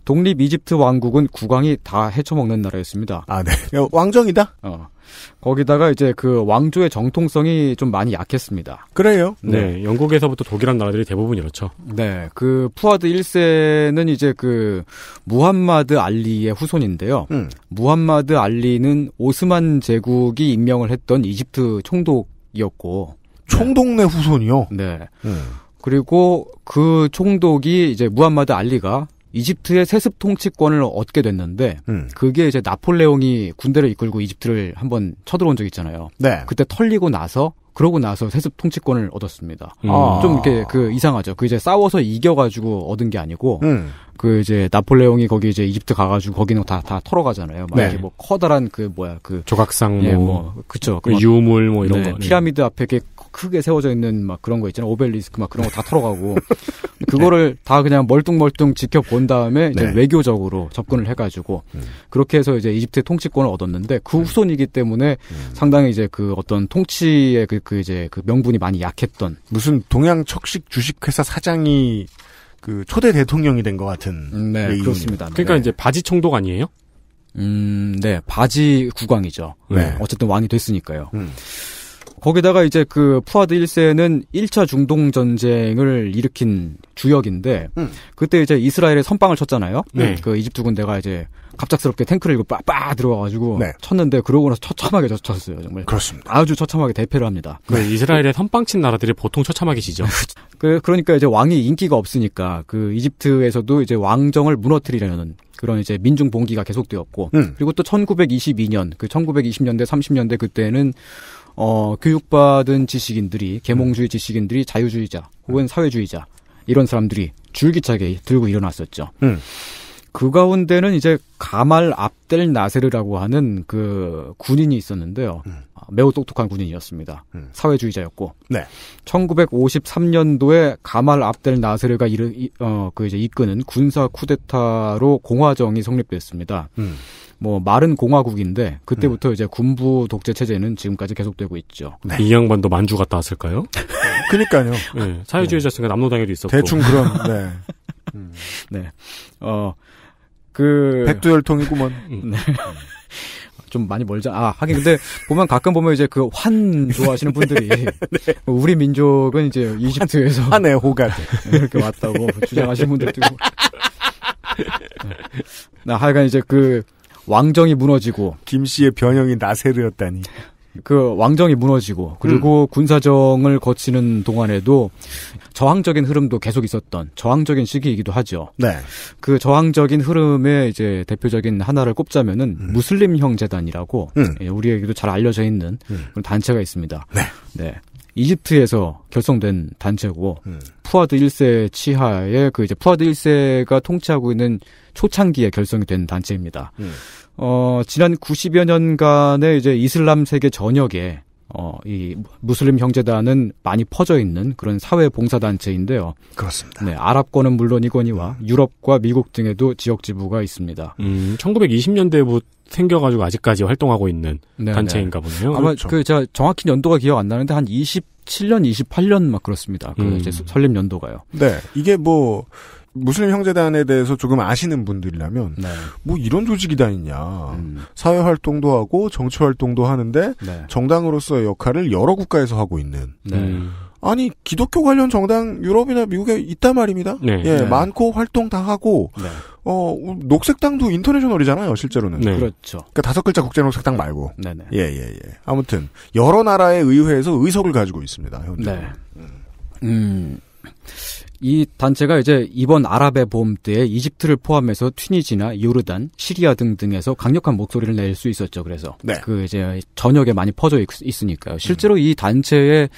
Speaker 4: 독립 이집트 왕국은 국왕이 다 헤쳐먹는 나라였습니다. 아, 네. 왕정이다? 어. 거기다가 이제 그 왕조의 정통성이 좀 많이 약했습니다. 그래요? 네. 네. 영국에서부터 독일한 나라들이 대부분 이렇죠. 네. 그 푸아드 1세는 이제 그 무함마드 알리의 후손인데요. 음. 무함마드 알리는 오스만 제국이 임명을 했던 이집트 총독이었고 총독 네. 후손이요? 네. 음. 그리고 그 총독이 이제 무함마드 알리가 이집트의 세습 통치권을 얻게 됐는데 음. 그게 이제 나폴레옹이 군대를 이끌고 이집트를 한번 쳐들어온 적 있잖아요. 네. 그때 털리고 나서 그러고 나서 세습 통치권을 얻었습니다. 음. 좀 아. 이렇게 그 이상하죠. 그 이제 싸워서 이겨가지고 얻은 게 아니고 음. 그 이제 나폴레옹이 거기 이제 이집트 가가지고 거기는 다 다 털어가잖아요. 막 네. 이렇게 뭐 커다란 그 뭐야 그 조각상 예, 뭐, 뭐 그쵸 그 유물 뭐 이런 네, 거 피라미드 앞에 이렇게 크게 세워져 있는 막 그런 거 있잖아요. 오벨리스크 막 그런 거 다 털어가고 그거를 네. 다 그냥 멀뚱멀뚱 지켜본 다음에 이제 네. 외교적으로 접근을 해가지고 음. 그렇게 해서 이제 이집트의 통치권을 얻었는데 그 음. 후손이기 때문에 음. 상당히 이제 그 어떤
Speaker 2: 통치의 그, 그 이제 그 명분이 많이 약했던 무슨 동양 척식 주식회사 사장이 그 초대 대통령이 된 것 같은. 음, 네, 얘기 그렇습니다. 그러니까 네. 이제
Speaker 3: 바지 총독 아니에요?
Speaker 4: 음, 네, 바지 국왕이죠. 네. 네 어쨌든 왕이 됐으니까요. 음. 거기다가 이제 그 푸아드 1세는 1차 중동 전쟁을 일으킨 주역인데 음. 그때 이제 이스라엘에 선빵을 쳤잖아요. 네. 그 이집트 군대가 이제 갑작스럽게 탱크를 이거 빠빠 들어와가지고 네. 쳤는데 그러고 나서 처참하게 쳤어요 정말. 그렇습니다. 아주 처참하게 대패를 합니다.
Speaker 3: 네, 그 이스라엘에 선빵 친 나라들이 보통 처참하게 지죠. 그 그러니까 이제 왕이
Speaker 4: 인기가 없으니까 그 이집트에서도 이제 왕정을 무너뜨리려는 그런 이제 민중 봉기가 계속되었고 음. 그리고 또 1922년 그 1920년대 30년대 그때는 어, 교육받은 지식인들이 계몽주의 지식인들이 자유주의자 혹은 사회주의자 이런 사람들이 줄기차게 들고 일어났었죠. 음. 그 가운데는 이제 가말 압델 나세르라고 하는 그 군인이 있었는데요. 음. 아, 매우 똑똑한 군인이었습니다. 음. 사회주의자였고. 네. 1953년도에 가말 압델 나세르가 이르, 어, 그 이제 이끄는 군사 쿠데타로 공화정이 성립됐습니다. 음. 뭐 마른 공화국인데 그때부터 음. 이제 군부 독재 체제는 지금까지 계속되고
Speaker 3: 있죠. 네. 이 양반도 만주 갔다 왔을까요?
Speaker 2: 그니까요.
Speaker 3: 네, 사회주의자였으니까 네. 남노당에도 있었고. 대충 그런. 네. 음. 음. 네. 어. 그 백두혈통이구먼.
Speaker 4: 네. 좀 많이 멀자. 아, 하긴 근데 보면 가끔 보면 이제 그 환 좋아하시는 분들이 네. 뭐 우리 민족은 이제 이집트에서 환의 호가 네, 이렇게 왔다고 주장하시는 분들도 있고. 나 하여간 이제 그 왕정이 무너지고 김씨의 변형이 나세르였다니. 그 왕정이 무너지고 그리고 음. 군사정을 거치는 동안에도 저항적인 흐름도 계속 있었던 저항적인 시기이기도 하죠. 네. 그 저항적인 흐름의 이제 대표적인 하나를 꼽자면은 음. 무슬림 형재단이라고 음. 예, 우리에게도 잘 알려져 있는 음. 단체가 있습니다. 네. 네. 이집트에서 결성된 단체고 음. 푸아드 1세 치하에 그 이제 푸아드 1세가 통치하고 있는 초창기에 결성이 된 단체입니다. 음. 어, 지난 90여 년간의 이제 이슬람 세계 전역에 어, 이 무슬림 형제단은 많이 퍼져 있는 그런 사회 봉사 단체인데요. 그렇습니다. 네, 아랍권은 물론이거니와 유럽과 미국 등에도 지역 지부가 있습니다. 음, 1920년대부터 생겨가지고 아직까지 활동하고 있는 네네. 단체인가 네. 보네요. 아마 그렇죠. 그 제가 정확히
Speaker 2: 연도가 기억 안 나는데 한 27년, 28년 막 그렇습니다. 그 음. 설립 연도가요. 네, 이게 뭐 무슬림 형제단에 대해서 조금 아시는 분들이라면 네. 뭐 이런 조직이 다 있냐 음. 사회 활동도 하고 정치 활동도 하는데 네. 정당으로서의 역할을 여러 국가에서 하고 있는 네. 음. 아니 기독교 관련 정당 유럽이나 미국에 있단 말입니다. 네. 예 네. 많고 활동 다 하고 네. 어 녹색당도 인터내셔널이잖아요 실제로는 그렇죠. 그러니까 다섯 글자 국제 녹색당 말고 예예예 예, 예. 아무튼 여러 나라의 의회에서 의석을 가지고 있습니다 현재. 음. 음. 이
Speaker 4: 단체가 이제 이번 아랍의 봄 때에 이집트를 포함해서 튀니지나 요르단, 시리아 등등에서 강력한 목소리를 낼 수 있었죠. 그래서 네. 그 이제 전역에 많이 퍼져 있, 으니까요 실제로 음. 이 단체의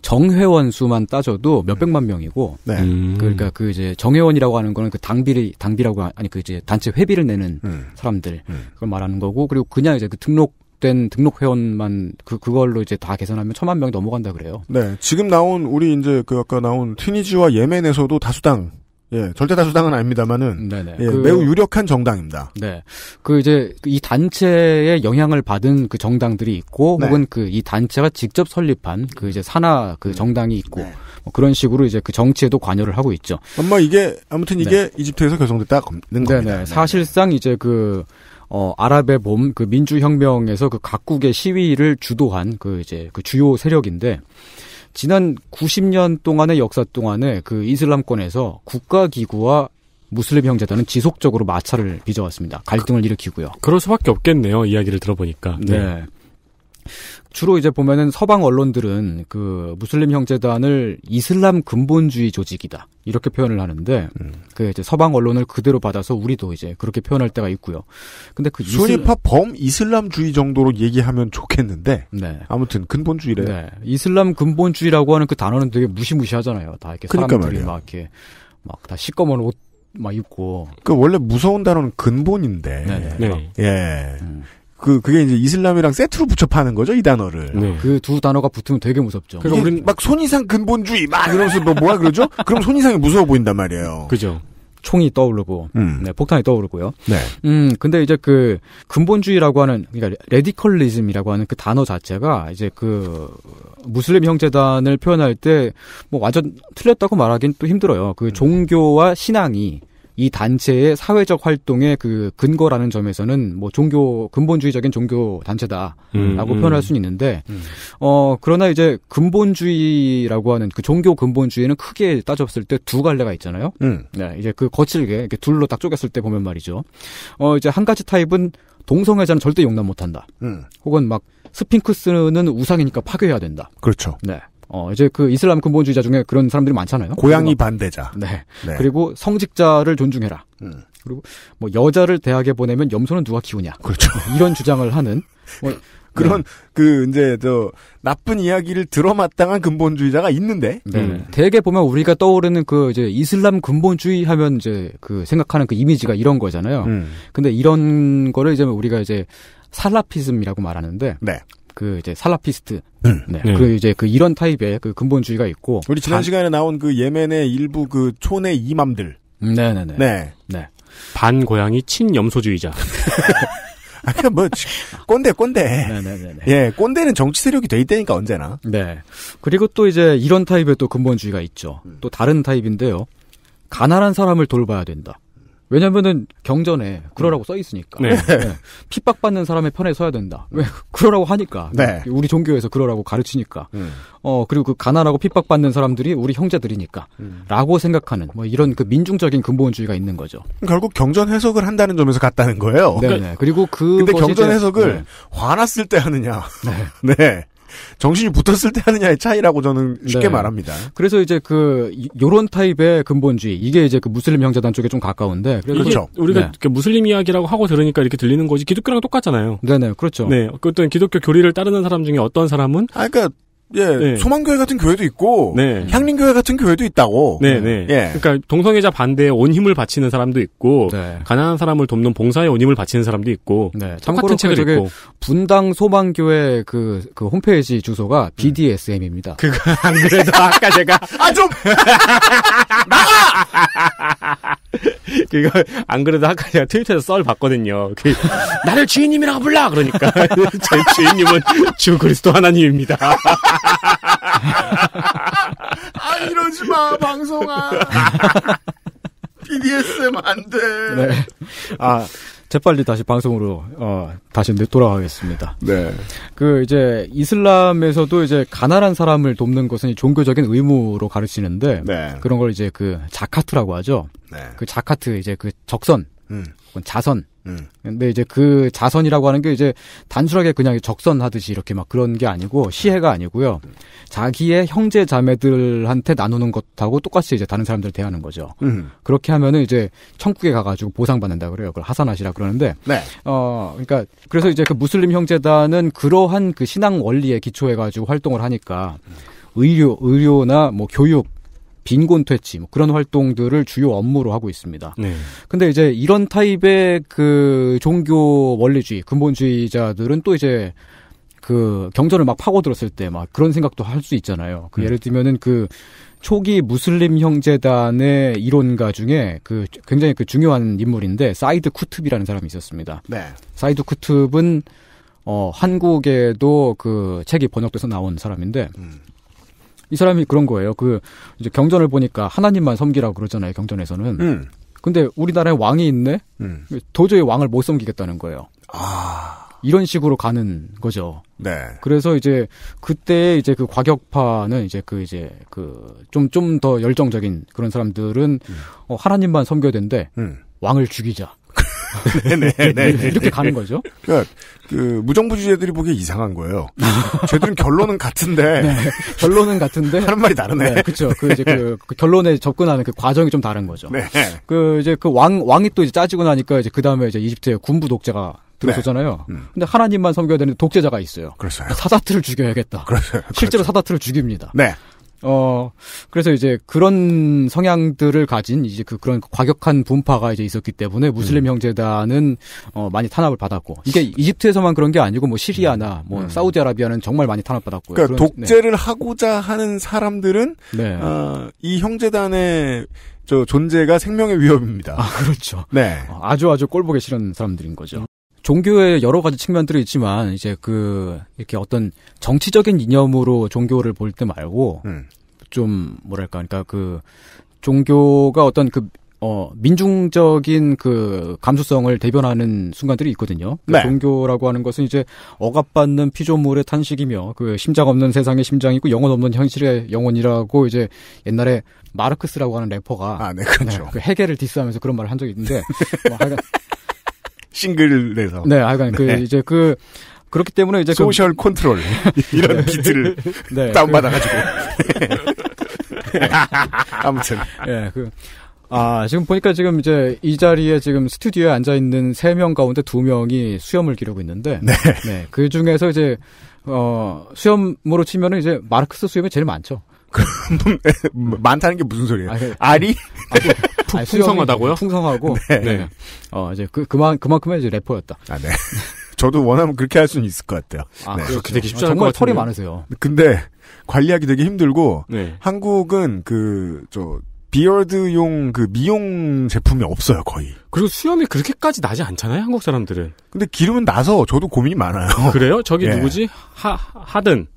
Speaker 4: 정회원 수만 따져도 몇백만 명이고 네. 음. 그러니까 그 이제 정회원이라고 하는 거는 그 당비를 당비라고 아니 그 이제 단체 회비를 내는 음. 사람들 음. 그걸 말하는 거고 그리고 그냥 이제 그 등록 등록된 등록 회원만 그 그걸로 이제 다
Speaker 2: 계산하면 천만 명이 넘어간다 그래요. 네, 지금 나온 우리 이제 그 아까 나온 튀니지와 예멘에서도 다수당 예, 절대 다수당은 아닙니다만은 네네. 예, 그, 매우 유력한 정당입니다.
Speaker 4: 네, 그 이제 이 단체의 영향을 받은 그 정당들이 있고 네. 혹은 그 이 단체가 직접 설립한 그 이제 산하 그 음. 정당이 있고 네. 뭐 그런 식으로 이제 그 정치에도 관여를 하고 있죠. 아마 이게 아무튼 이게 네. 이집트에서 결성됐다는 겁니다. 네네. 사실상 이제 그 어, 아랍의 봄, 그 민주혁명에서 그 각국의 시위를 주도한 그 이제 그 주요 세력인데, 지난 90년 동안의 역사 동안에 그 이슬람권에서 국가기구와 무슬림 형제단은 지속적으로 마찰을 빚어왔습니다. 갈등을 일으키고요.
Speaker 3: 그럴 수밖에 없겠네요. 이야기를 들어보니까.
Speaker 4: 네. 네. 주로 이제 보면은 서방 언론들은 그 무슬림 형제단을 이슬람 근본주의 조직이다 이렇게 표현을 하는데 음. 그 이제 서방 언론을 그대로 받아서 우리도 이제 그렇게 표현할 때가 있고요. 근데 그 순위파 이슬... 범 이슬람주의 정도로 얘기하면 좋겠는데 네. 아무튼 근본주의래. 네. 이슬람 근본주의라고 하는 그 단어는 되게 무시무시하잖아요. 다 이렇게 그러니까 사람들이 말이야. 막 이렇게 막 다 시꺼먼 옷 막 입고.
Speaker 2: 그 원래 무서운 단어는 근본인데. 네. 네. 네. 예. 음. 그 그게 이제 이슬람이랑 세트로 붙여 파는 거죠 이 단어를. 네. 그 두 단어가 붙으면 되게 무섭죠. 그래우리막 손이상 근본주의 막 이러면서 뭐 뭐라 그러죠? 그럼 손이상이 무서워 보인단 말이에요. 그죠. 총이 떠오르고, 음. 네, 폭탄이 떠오르고요. 네. 음, 근데 이제
Speaker 4: 그 근본주의라고 하는 그러니까 레디컬리즘이라고 하는 그 단어 자체가 이제 그 무슬림 형제단을 표현할 때 뭐 완전 틀렸다고 말하기는 또 힘들어요. 그 음. 종교와 신앙이 이 단체의 사회적 활동의 그 근거라는 점에서는 뭐 종교 근본주의적인 종교 단체다라고 음, 음, 표현할 수는 있는데 음. 어 그러나 이제 근본주의라고 하는 그 종교 근본주의는 크게 따졌을 때 두 갈래가 있잖아요. 음. 네, 이제 그 거칠게 이렇게 둘로 딱 쪼갰을 때 보면 말이죠. 어 이제 한 가지 타입은 동성애자는 절대 용납 못한다. 음. 혹은 막 스핑크스는 우상이니까 파괴해야 된다. 그렇죠. 네. 어, 이제 그 이슬람 근본주의자 중에 그런 사람들이 많잖아요. 고양이 반대자. 네. 네. 그리고 성직자를 존중해라.
Speaker 2: 음. 그리고
Speaker 4: 뭐 여자를 대학에 보내면 염소는 누가 키우냐. 그렇죠. 뭐 이런 주장을 하는.
Speaker 2: 뭐, 그런 네. 그 이제 저 나쁜 이야기를 들어마땅한 근본주의자가 있는데 네. 음. 대개 보면 우리가 떠오르는 그 이제
Speaker 4: 이슬람 근본주의 하면 이제 그 생각하는 그 이미지가 이런 거잖아요. 음. 근데 이런 거를 이제 우리가 이제 살라피즘이라고 말하는데 네. 그 이제 살라피스트. 음. 네. 네. 그 이제 그 이런 타입의 그 근본주의가 있고. 우리 지난 반...
Speaker 2: 시간에 나온 그 예멘의 일부 그 촌의 이맘들. 네네네. 네. 네. 반 고양이 친염소주의자. 아까 뭐 꼰대 꼰대. 네네네. 예, 꼰대는 정치 세력이 돼 있다니까
Speaker 4: 언제나. 네. 그리고 또 이제 이런 타입의 또 근본주의가 있죠. 음. 또 다른 타입인데요. 가난한 사람을 돌봐야 된다. 왜냐면은 경전에 그러라고 음. 써 있으니까. 네. 네. 핍박받는 사람의 편에 서야 된다. 왜 그러라고 하니까. 네. 우리 종교에서 그러라고 가르치니까. 음. 어 그리고 그 가난하고 핍박받는 사람들이 우리 형제들이니까.라고 음. 생각하는 뭐 이런 그 민중적인 근본주의가 있는 거죠. 그러니까 결국 경전 해석을 한다는 점에서 같다는 거예요.
Speaker 2: 네. 그 그리고 그 근데 경전 해석을 네. 화났을 때 하느냐. 네. 네. 정신이 붙었을 때 하느냐의 차이라고 저는 쉽게 네. 말합니다.
Speaker 4: 그래서 이제 그 요런 타입의
Speaker 3: 근본주의 이게 이제 그 무슬림 형제단 쪽에 좀 가까운데 그렇죠. 우리가 네. 무슬림 이야기라고 하고 들으니까 이렇게 들리는 거지 기독교랑 똑같잖아요. 네네 그렇죠. 네 어떤 기독교 교리를 따르는 사람 중에 어떤 사람은 아그니까
Speaker 2: 예, 네. 소망교회 같은 교회도 있고 네. 향림교회 같은 교회도 있다고. 네, 네. 예.
Speaker 3: 그러니까 동성애자 반대에 온 힘을 바치는 사람도 있고 네. 가난한 사람을 돕는 봉사에 온 힘을 바치는 사람도 있고 네. 똑같은 책을 읽고 분당 소망교회 그, 그 홈페이지 주소가 네. BDSM입니다. 그거 안 그래도 아까 제가 아좀 나가 그거 안 그래도 아까 제가 트위터에서 썰 봤거든요. 그, 나를 주인님이라고 불러 그러니까 제 주인님은 주 그리스도 하나님입니다. 아 이러지 마 방송아.
Speaker 2: BDSM 안 돼. 네.
Speaker 4: 아 재빨리 다시 방송으로 어 다시 돌아가겠습니다. 네. 그 이제 이슬람에서도 이제 가난한 사람을 돕는 것은 종교적인 의무로 가르치는데 네. 그런 걸 이제 그 자카트라고 하죠. 네. 그 자카트 이제 그 적선, 음. 자선 음. 근데 이제 그 자선이라고 하는 게 이제 단순하게 그냥 적선하듯이 이렇게 막 그런 게 아니고 시해가 아니고요. 자기의 형제 자매들한테 나누는 것하고 똑같이 이제 다른 사람들 대하는 거죠. 음. 그렇게 하면은 이제 천국에 가가지고 보상받는다 그래요. 그걸 하산하시라 그러는데. 네. 어, 그러니까 그래서 이제 그 무슬림 형제단은 그러한 그 신앙 원리에 기초해가지고 활동을 하니까 의료, 의료나 뭐 교육 빈곤 퇴치 뭐 그런 활동들을 주요 업무로 하고 있습니다. 네. 근데 이제 이런 타입의 그 종교 원리주의 근본주의자들은 또 이제 그 경전을 막 파고들었을 때 막 그런 생각도 할 수 있잖아요. 그 음. 예를 들면은 그 초기 무슬림 형제단의 이론가 중에 그 굉장히 그 중요한 인물인데 사이드 쿠툽이라는 사람이 있었습니다. 네. 사이드 쿠툽는어 한국에도 그 책이 번역돼서 나온 사람인데 음. 이 사람이 그런 거예요. 그 이제 경전을 보니까 하나님만 섬기라고 그러잖아요. 경전에서는. 음. 근데 우리나라에 왕이 있네. 음. 도저히 왕을 못 섬기겠다는 거예요. 아. 이런 식으로 가는 거죠. 네. 그래서 이제 그때 이제 그 과격파는 이제 그 이제 그 좀 좀 더 열정적인 그런 사람들은 음. 어, 하나님만 섬겨야 된대. 음. 왕을 죽이자. 네네네. 네, 네, 네. 이렇게 가는 거죠.
Speaker 2: 그러니까 그 무정부 주자들이 보기에 이상한 거예요. 쟤들은 결론은 같은데 네, 결론은 같은데 하는 말이 다르네. 네, 그렇죠. 그 이제 그, 그, 결론에 접근하는 그 과정이
Speaker 4: 좀 다른 거죠. 네. 그 이제 그 왕 왕이 또 이제 짜지고 나니까 이제 그 다음에 이제 이집트의 군부 독재가 들어오잖아요 네. 음. 근데 하나님만 섬겨야 되는 독재자가 있어요. 그렇죠. 사다트를 죽여야겠다. 그렇죠. 실제로 그렇죠. 사다트를 죽입니다. 네. 어, 그래서 이제 그런 성향들을 가진 이제 그 그런 과격한 분파가 이제 있었기 때문에 무슬림 음. 형제단은 어, 많이 탄압을 받았고 이게 이집트에서만 그런 게 아니고 뭐 시리아나 음. 뭐 음. 사우디아라비아는 정말 많이 탄압받았고요. 그러니까 그런, 독재를
Speaker 2: 네. 하고자 하는 사람들은 네. 어, 이 형제단의 저 존재가 생명의 위협입니다. 아 그렇죠. 네, 어, 아주 아주 꼴보기 싫은 사람들인 거죠.
Speaker 4: 종교의 여러 가지 측면들이 있지만 이제 그 이렇게 어떤 정치적인 이념으로 종교를 볼 때 말고 음. 좀 뭐랄까 그러니까 그 종교가 어떤 그 어, 민중적인 그 감수성을 대변하는 순간들이 있거든요. 그 네. 종교라고 하는 것은 이제 억압받는 피조물의 탄식이며 그 심장 없는 세상의 심장이고 영혼 없는 현실의 영혼이라고 이제 옛날에 마르크스라고 하는 래퍼가 아, 네, 그렇죠. 네, 그 해계를 디스하면서 그런 말을 한 적이 있는데 뭐 하여간
Speaker 2: 싱글 내서. 네, 아, 그러니까 그 네. 그 이제
Speaker 4: 그 그렇기 때문에 이제 그 소셜 네. 네, 그... 컨트롤 이런 비트를
Speaker 2: 네, 다운받아가지고 아무튼 예 그
Speaker 4: 아, 지금 보니까 지금 이제 이 자리에 지금 스튜디오에 앉아 있는 세 명 가운데 두명이 수염을 기르고 있는데 네. 네. 그 중에서 이제 어, 수염으로 치면은 이제 마르크스 수염이 제일 많죠. 많다는 게 무슨 소리예요? 아, 그 알이? 아, 뭐, 풍, 성하다고요 풍성하고 네. 네. 어 이제 그 그만 그만큼의 이제 래퍼였다.
Speaker 2: 아 네. 저도 원하면 그렇게 할 수는 있을 것 같아요. 아, 네. 그렇게 되게 쉽지 어, 않을 정말 털이 많으세요. 근데 관리하기 되게 힘들고 네. 한국은 그 저 비어드용 그 미용 제품이 없어요 거의. 그리고 수염이 그렇게까지 나지 않잖아요 한국 사람들은. 근데 기름은 나서 저도 고민이 많아요. 그래요? 저기 예. 누구지? 하 하든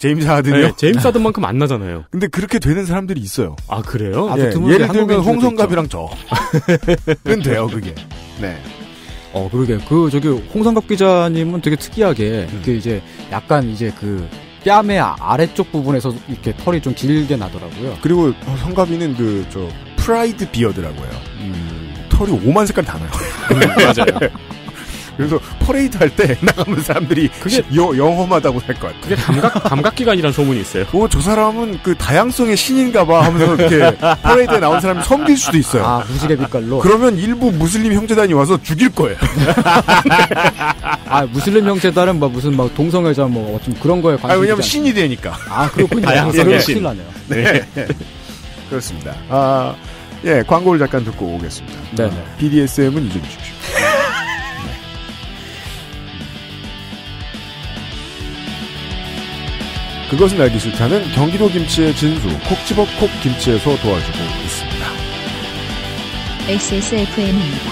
Speaker 2: 제임스 하든 네, 제임스 하든만큼 안 나잖아요. 근데 그렇게 되는 사람들이 있어요. 아 그래요? 아, 예, 예를 네, 들면 홍성갑이랑 저는 돼요 그게. 네. 어 그러게 그
Speaker 4: 저기 홍성갑 기자님은 되게 특이하게 음. 그 이제 약간 이제 그 뺨의
Speaker 2: 아래쪽 부분에서 이렇게 털이 좀 길게 나더라고요. 그리고 성갑이는 그 저 프라이드 비어드라고 해요. 음. 털이 오만 색깔 다 나요. 음, 맞아요. 그래서 퍼레이드 할 때 나가면 사람들이 그게 여, 영험하다고 할 것. 그게 감각 감각기관이라는 소문이 있어요. 오저 어, 사람은 그 다양성의 신인가봐 하면서 이렇게 퍼레이드에 나온 사람이 섬길 수도 있어요. 아 무지개 빛깔로. 그러면 일부 무슬림 형제단이 와서 죽일 거예요.
Speaker 4: 아 무슬림 형제단은 막 뭐 무슨 막 동성애자 뭐 좀 그런 거에 관심. 아 왜냐면 신이
Speaker 2: 되니까. 아 그렇군요. 다양성의 신. 네. 네. 그렇습니다. 아예 광고를 잠깐 듣고 오겠습니다. 네. 네. 아, BDSM은 잊어주십시오. 그것은 알기 싫다는 경기도 김치의 진수 콕 집어 콕 김치에서 도와주고 있습니다.
Speaker 1: XSFM입니다.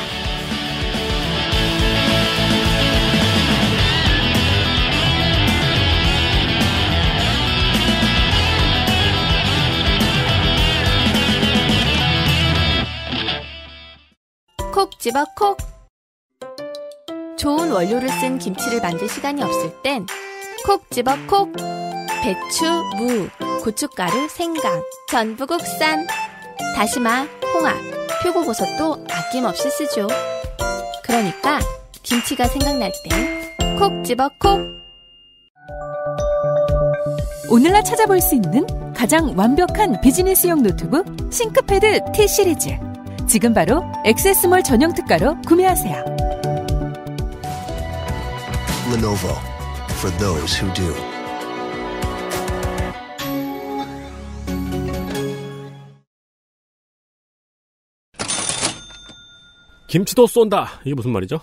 Speaker 1: 콕 집어 콕 좋은 원료를 쓴 김치를 만들 시간이 없을 땐 콕 집어 콕 배추, 무, 고춧가루, 생강, 전부 국산, 다시마, 홍합, 표고버섯도 아낌없이 쓰죠. 그러니까 김치가 생각날 땐콕 집어 콕! 오늘날 찾아볼 수 있는 가장 완벽한 비즈니스용 노트북 싱크패드 T 시리즈. 지금 바로 액세스몰 전용 특가로 구매하세요. Lenovo for those who do.
Speaker 3: 김치도 쏜다. 이게 무슨 말이죠?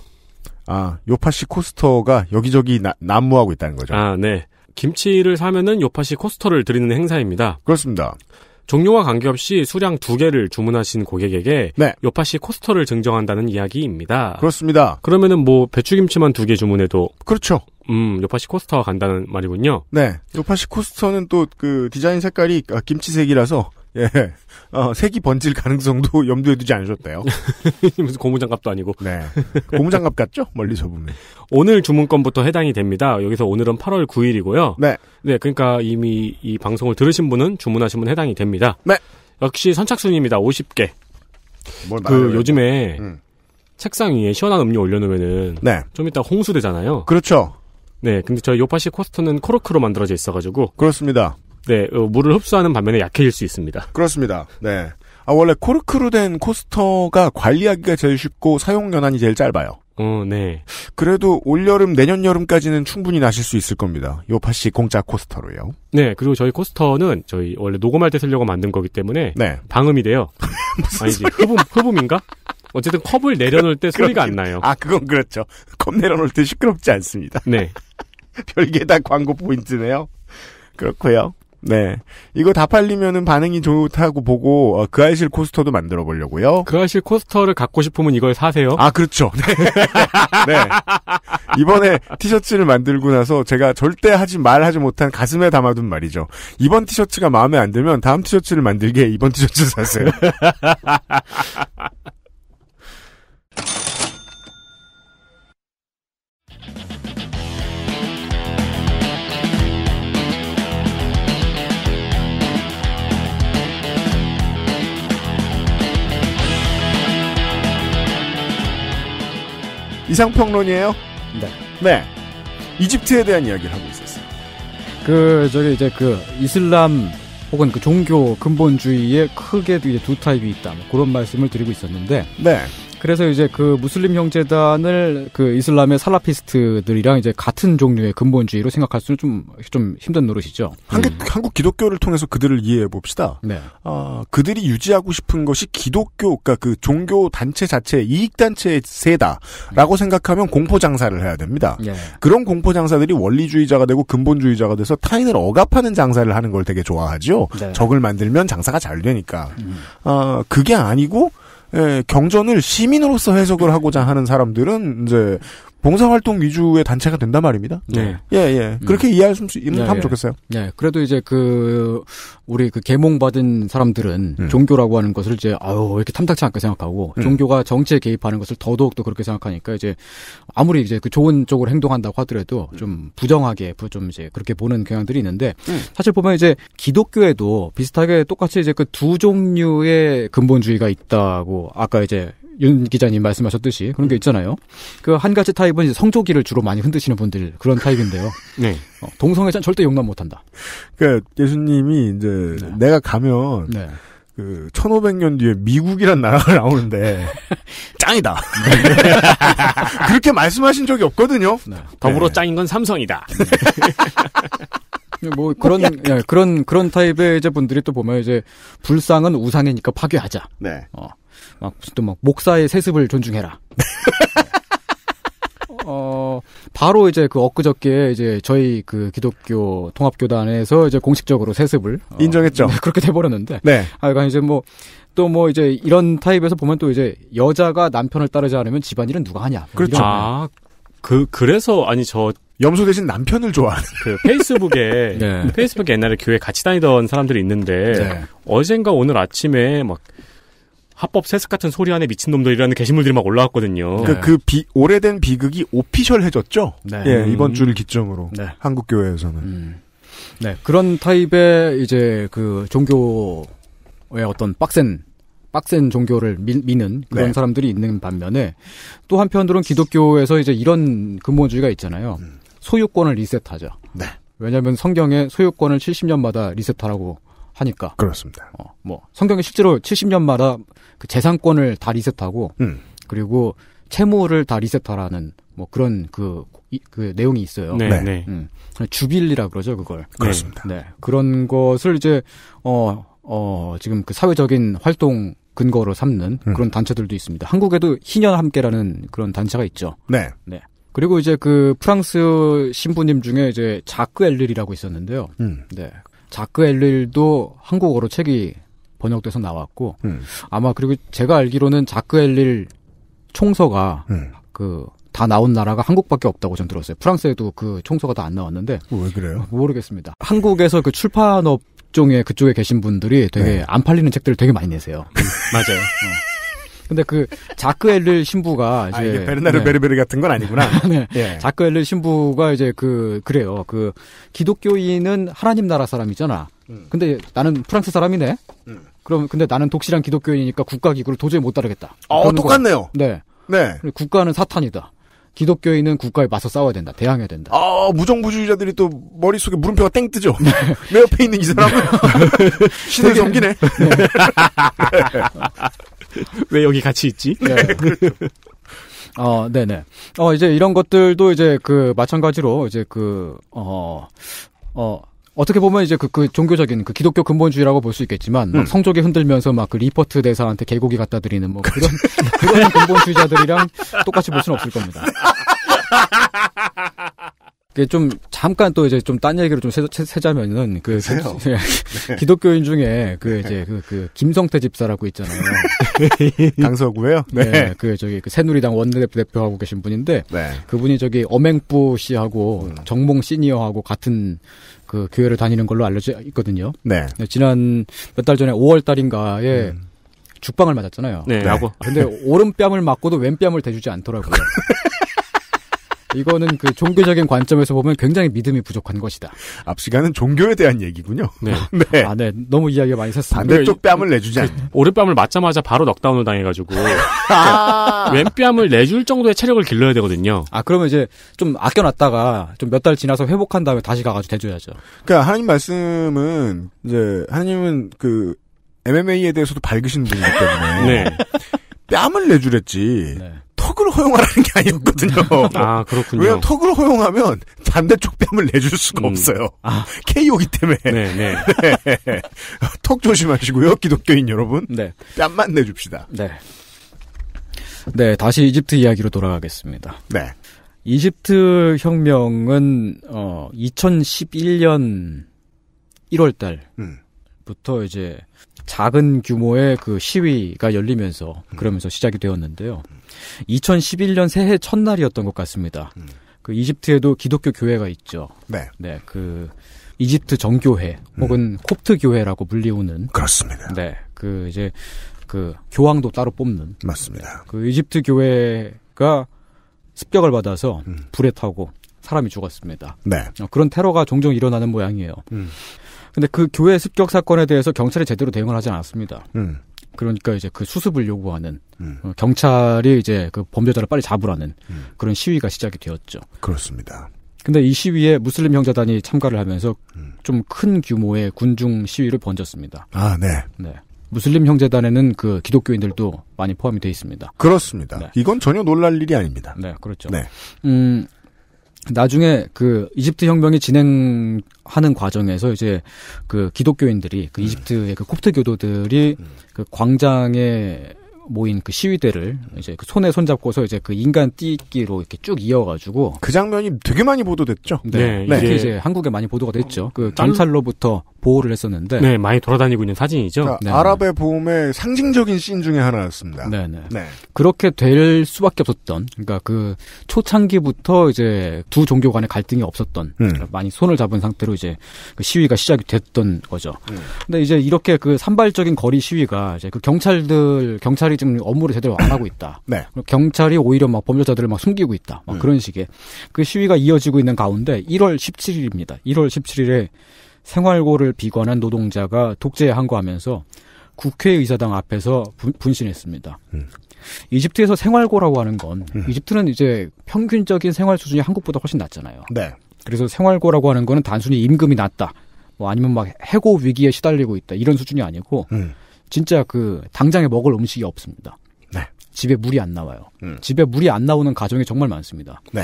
Speaker 3: 아,
Speaker 2: 요파시 코스터가 여기저기 나, 난무하고 있다는 거죠.
Speaker 3: 아, 네. 김치를 사면은 요파시 코스터를 드리는 행사입니다. 그렇습니다. 종류와 관계없이 수량 두 개를 주문하신 고객에게 네. 요파시 코스터를 증정한다는 이야기입니다. 그렇습니다. 그러면은 뭐 배추김치만 두 개 주문해도 그렇죠. 음, 요파시 코스터가 간다는 말이군요.
Speaker 2: 네. 요파시 코스터는 또 그 디자인 색깔이 아, 김치색이라서 예, 어, 색이 번질 가능성도 염두에 두지 않으셨대요. 무슨 고무장갑도 아니고. 네. 고무장갑 같죠? 멀리서
Speaker 3: 보면. 오늘 주문건부터 해당이 됩니다. 여기서 오늘은 8월 9일이고요. 네. 네, 그러니까 이미 이 방송을 들으신 분은 주문하신 분 해당이 됩니다. 네. 역시 선착순입니다. 50개. 그 요즘에 음. 책상 위에 시원한 음료 올려놓으면은 네. 좀 이따 홍수 되잖아요. 그렇죠. 네, 근데 저희 요파시 코스터는 코르크로 만들어져 있어가지고
Speaker 2: 그렇습니다. 네, 어, 물을 흡수하는 반면에 약해질 수 있습니다. 그렇습니다. 네. 아, 원래 코르크로 된 코스터가 관리하기가 제일 쉽고 사용 연한이 제일 짧아요. 어, 네. 그래도 올여름, 내년 여름까지는 충분히 나실 수 있을 겁니다. 요파시 공짜 코스터로요.
Speaker 3: 네, 그리고 저희 코스터는 저희 원래 녹음할 때 쓰려고 만든 거기 때문에 네. 방음이 돼요. 아니지, 흡음, 흡음인가? 어쨌든 컵을 내려놓을 때 소리가 안 나요. 아,
Speaker 2: 그건 그렇죠. 컵 내려놓을 때 시끄럽지 않습니다. 네. 별게 다 광고 포인트네요. 그렇고요. 네. 이거 다 팔리면은 반응이 좋다고 보고 어, 그 아이실 코스터도 만들어 보려고요.
Speaker 3: 그 아이실 코스터를 갖고 싶으면 이걸 사세요.
Speaker 2: 아, 그렇죠. 네. 네. 이번에 티셔츠를 만들고 나서 제가 절대 하지 말하지 못한 가슴에 담아둔 말이죠. 이번 티셔츠가 마음에 안 들면 다음 티셔츠를 만들게 이번 티셔츠 사세요. 이상평론이에요? 네. 네. 이집트에 대한 이야기를 하고 있었어요. 그, 저기 이제
Speaker 4: 그 이슬람 혹은 그 종교 근본주의에 크게 두 타입이 있다. 뭐 그런 말씀을 드리고 있었는데. 네. 그래서 이제 그 무슬림 형제단을 그 이슬람의 살라피스트들이랑 이제 같은 종류의 근본주의로 생각할 수는 좀, 좀 힘든 노릇이죠.
Speaker 2: 한국, 음. 한국 기독교를 통해서 그들을 이해해 봅시다. 네. 어, 그들이 유지하고 싶은 것이 기독교, 그러니까 그 종교 단체 자체, 이익단체의 세다라고 음. 생각하면 공포장사를 해야 됩니다. 예. 그런 공포장사들이 원리주의자가 되고 근본주의자가 돼서 타인을 억압하는 장사를 하는 걸 되게 좋아하죠. 네. 적을 만들면 장사가 잘 되니까. 음. 어, 그게 아니고, 예, 경전을 시민으로서 해석을 하고자 하는 사람들은 이제 봉사활동 위주의 단체가 된단 말입니다. 네.
Speaker 3: 예, 예. 음. 그렇게 이해할
Speaker 2: 수 있는 면 네, 예. 좋겠어요. 네. 그래도
Speaker 4: 이제 그, 우리 그 개몽받은 사람들은 음. 종교라고 하는 것을 이제, 아유, 이렇게 탐탁치 않게 생각하고, 음. 종교가 정치에 개입하는 것을 더더욱더 그렇게 생각하니까 이제, 아무리 이제 그 좋은 쪽으로 행동한다고 하더라도 좀 부정하게, 좀 이제 그렇게 보는 경향들이 있는데, 음. 사실 보면 이제 기독교에도 비슷하게 똑같이 이제 그 두 종류의 근본주의가 있다고, 아까 이제 윤 기자님 말씀하셨듯이 그런 게 네. 있잖아요. 그 한 가지 타입은
Speaker 2: 성조기를 주로 많이 흔드시는 분들 그런 타입인데요. 네. 어, 동성애자는 절대 용납 못한다. 그러니까 예수님이 이제 네. 내가 가면 네. 그 1500년 뒤에 미국이란 나라가 나오는데 짱이다. 네. 그렇게 말씀하신 적이 없거든요. 네. 더불어 네. 짱인 건 삼성이다. 뭐 그런 예,
Speaker 4: 그런 그런 타입의 이제 분들이 또 보면 이제 불상은 우상이니까 파괴하자. 네. 어, 막또막 목사의 세습을 존중해라. 어 바로 이제 그 엊그저께 이제 저희 그 기독교 통합교단에서 이제 공식적으로 세습을 어, 인정했죠. 어, 그렇게 돼버렸는데. 네. 하여간 아, 그러니까 이제 뭐. 또 뭐 이제 이런 타입에서 보면 또 이제 여자가 남편을 따르지 않으면 집안일은 누가 하냐. 뭐 그렇죠. 아,
Speaker 3: 그 그래서 아니 저 염소 대신 남편을 좋아하는. 그 페이스북에 네. 페이스북에 옛날에 교회 같이 다니던 사람들이 있는데 네. 어젠가 오늘 아침에 막 합법 세습 같은 소리 안에 미친놈들이라는 게시물들이 막 올라왔거든요. 그, 네. 그, 그
Speaker 2: 비, 오래된 비극이 오피셜해졌죠? 네. 예, 음. 이번 주를 기점으로. 네. 한국교회에서는. 음. 네. 그런
Speaker 4: 타입의 이제 그 종교의 어떤 빡센, 빡센 종교를 미, 는 그런 네. 사람들이 있는 반면에 또 한편으로는 기독교에서 이제 이런 근본주의가 있잖아요. 음. 소유권을 리셋하자. 네. 왜냐하면 성경에 소유권을 70년마다 리셋하라고 하니까. 그렇습니다. 어, 뭐성경이 실제로 70년마다 그 재산권을 다 리셋하고 음. 그리고 채무를 다 리셋하라는 뭐 그런 그, 이, 그 내용이 있어요. 네. 네. 네. 음, 주빌리라 그러죠 그걸. 그렇습니다. 네. 네. 그런 것을 이제 어, 어, 지금 그 사회적인 활동 근거로 삼는 음. 그런 단체들도 있습니다. 한국에도 희년 함께라는 그런 단체가 있죠. 네. 네. 그리고 이제 그 프랑스 신부님 중에 이제 자크 엘릴이라고 있었는데요. 음. 네. 자크 엘릴도 한국어로 책이 번역돼서 나왔고 음. 아마 그리고 제가 알기로는 자크 엘릴 총서가 음. 그다 나온 나라가 한국밖에 없다고 전 들었어요. 프랑스에도 그 총서가 다 안 나왔는데 어, 왜 그래요? 모르겠습니다. 한국에서 그 출판업 종에 그쪽에 계신 분들이 되게 네. 안 팔리는 책들을 되게 많이 내세요. 맞아요. 어. 근데 그 자크 엘릴 신부가 아, 이제 아, 이게 베르나르 네. 예. 베르베르 같은 건 아니구나. 네. 예. 자크 엘릴 신부가 이제 그 그래요. 그 기독교인은 하나님 나라 사람이잖아. 음. 근데 나는 프랑스 사람이네. 음. 그럼 근데 나는 독실한 기독교인이니까 국가 기구를 도저히 못 따르겠다. 어, 똑같네요. 네. 네. 국가는 사탄이다. 기독교인은 국가에 맞서 싸워야 된다. 대항해야 된다.
Speaker 2: 아, 무정부주의자들이 또 머릿속에 물음표가 땡 뜨죠. 네. 내 옆에 있는 이 사람은
Speaker 3: 신을 섬기네. 네. 왜 여기 같이 있지? 네. 그렇죠.
Speaker 4: 어, 네네. 어, 이제 이런 것들도 이제 그, 마찬가지로 이제 그, 어, 어, 어떻게 보면 이제 그, 그 종교적인 그 기독교 근본주의라고 볼 수 있겠지만 음. 성적이 흔들면서 막 그 리퍼트 대사한테 개고기 갖다 드리는 뭐 그런 그런 근본주의자들이랑 똑같이 볼 수는 없을 겁니다. 그게 좀 잠깐 또 이제 좀 딴얘기로좀 세, 자면은그 그 네. 기독교인 중에 그 이제 그, 그 김성태 집사라고 있잖아요. 강서구요? 네. 네. 그 저기 그 새누리당 원내대표 대표하고 계신 분인데 네. 그분이 저기 어맹부 씨하고 음. 정몽 시니어하고 같은 그 교회를 다니는 걸로 알려져 있거든요. 네. 네 지난 몇 달 전에 5월 달인가에 음. 죽방을 맞았잖아요. 네. 야 네. 근데 오른뺨을 맞고도 왼뺨을 대주지 않더라고요. 이거는 그 종교적인 관점에서 보면 굉장히 믿음이 부족한 것이다. 앞 시간은 종교에 대한 얘기군요. 네. 네. 아, 네. 너무 이야기가 많이 샜어요. 반대쪽 네, 뺨을
Speaker 3: 내주지 않 그, 오른뺨을 맞자마자 바로 넉다운을 당해가지고. 아~ 왼뺨을 내줄 정도의 체력을 길러야 되거든요. 아, 그러면 이제 좀 아껴놨다가 좀 몇 달 지나서 회복한 다음에 다시 가가지고 대줘야죠.
Speaker 2: 그러니까 하나님 말씀은 이제 하나님은 그 MMA에 대해서도 밝으신 분이기 때문에. 네. 뺨을 내주랬지. 네. 턱을 허용하라는 게 아니었거든요. 아, 그렇군요. 왜냐면 턱을 허용하면 반대쪽 뺨을 내줄 수가 음. 없어요. 아. KO기 때문에. 네. 네. 네. 턱 조심하시고요, 기독교인 여러분. 네. 뺨만 내줍시다. 네.
Speaker 4: 네, 다시 이집트 이야기로 돌아가겠습니다. 네. 이집트 혁명은, 어, 2011년 1월 달부터 음. 이제 작은 규모의 그 시위가 열리면서 그러면서 시작이 되었는데요. 2011년 새해 첫날이었던 것 같습니다. 음. 그 이집트에도 기독교 교회가 있죠. 네. 네, 그 이집트 정교회 혹은 음. 콥트 교회라고 불리우는 그렇습니다. 네. 그 이제 그 교황도 따로 뽑는 맞습니다. 네, 그 이집트 교회가 습격을 받아서 음. 불에 타고 사람이 죽었습니다. 네. 어, 그런 테러가 종종 일어나는 모양이에요. 음. 근데 그 교회 습격 사건에 대해서 경찰이 제대로 대응을 하지 않았습니다. 음. 그러니까 이제 그 수습을 요구하는 음. 어, 경찰이 이제 그 범죄자를 빨리 잡으라는 음. 그런 시위가 시작이 되었죠.
Speaker 2: 그렇습니다.
Speaker 4: 근데 이 시위에 무슬림 형제단이 참가를 하면서 음. 좀큰 규모의 군중 시위를 번졌습니다. 아, 네. 네. 무슬림 형제단에는 그 기독교인들도 많이 포함이 돼 있습니다. 그렇습니다. 네. 이건 전혀 놀랄 일이 아닙니다. 네, 그렇죠. 네. 음, 나중에 그 이집트 혁명이 진행하는 과정에서 이제 그 기독교인들이 그 음. 이집트의 그 콥트 교도들이 음. 그 광장에 모인 그 시위대를 이제 그 손에 손잡고서 이제 그 인간 띠기로 이렇게 쭉 이어가지고 그 장면이 되게 많이 보도됐죠. 네, 네. 이게 네. 이제 한국에 많이 보도가 됐죠. 그 음. 경찰로부터 보호를 했었는데 네 많이
Speaker 2: 돌아다니고 있는 사진이죠. 그러니까 네. 아랍의 보험의 상징적인 씬 중에 하나였습니다. 네네. 네.
Speaker 4: 네. 그렇게 될 수밖에 없었던 그러니까 그 초창기부터 이제 두 종교 간의 갈등이 없었던 음. 그러니까 많이 손을 잡은 상태로 이제 그 시위가 시작이 됐던 거죠. 음. 근데 이제 이렇게 그 산발적인 거리 시위가 이제 그 경찰들 경찰이 지금 업무를 제대로 안 하고 있다. 네. 경찰이 오히려 막 범죄자들을 막 숨기고 있다. 막 음. 그런 식의 그 시위가 이어지고 있는 가운데 1월 17일입니다. 1월 17일에 생활고를 비관한 노동자가 독재에 항거하면서 국회의사당 앞에서 분, 신했습니다 음. 이집트에서 생활고라고 하는 건 음. 이집트는 이제 평균적인 생활 수준이 한국보다 훨씬 낮잖아요. 네. 그래서 생활고라고 하는 거는 단순히 임금이 낮다. 뭐 아니면 막 해고 위기에 시달리고 있다. 이런 수준이 아니고 음. 진짜 그 당장에 먹을 음식이 없습니다. 네. 집에 물이 안 나와요. 음. 집에 물이 안 나오는 가정이 정말 많습니다. 네.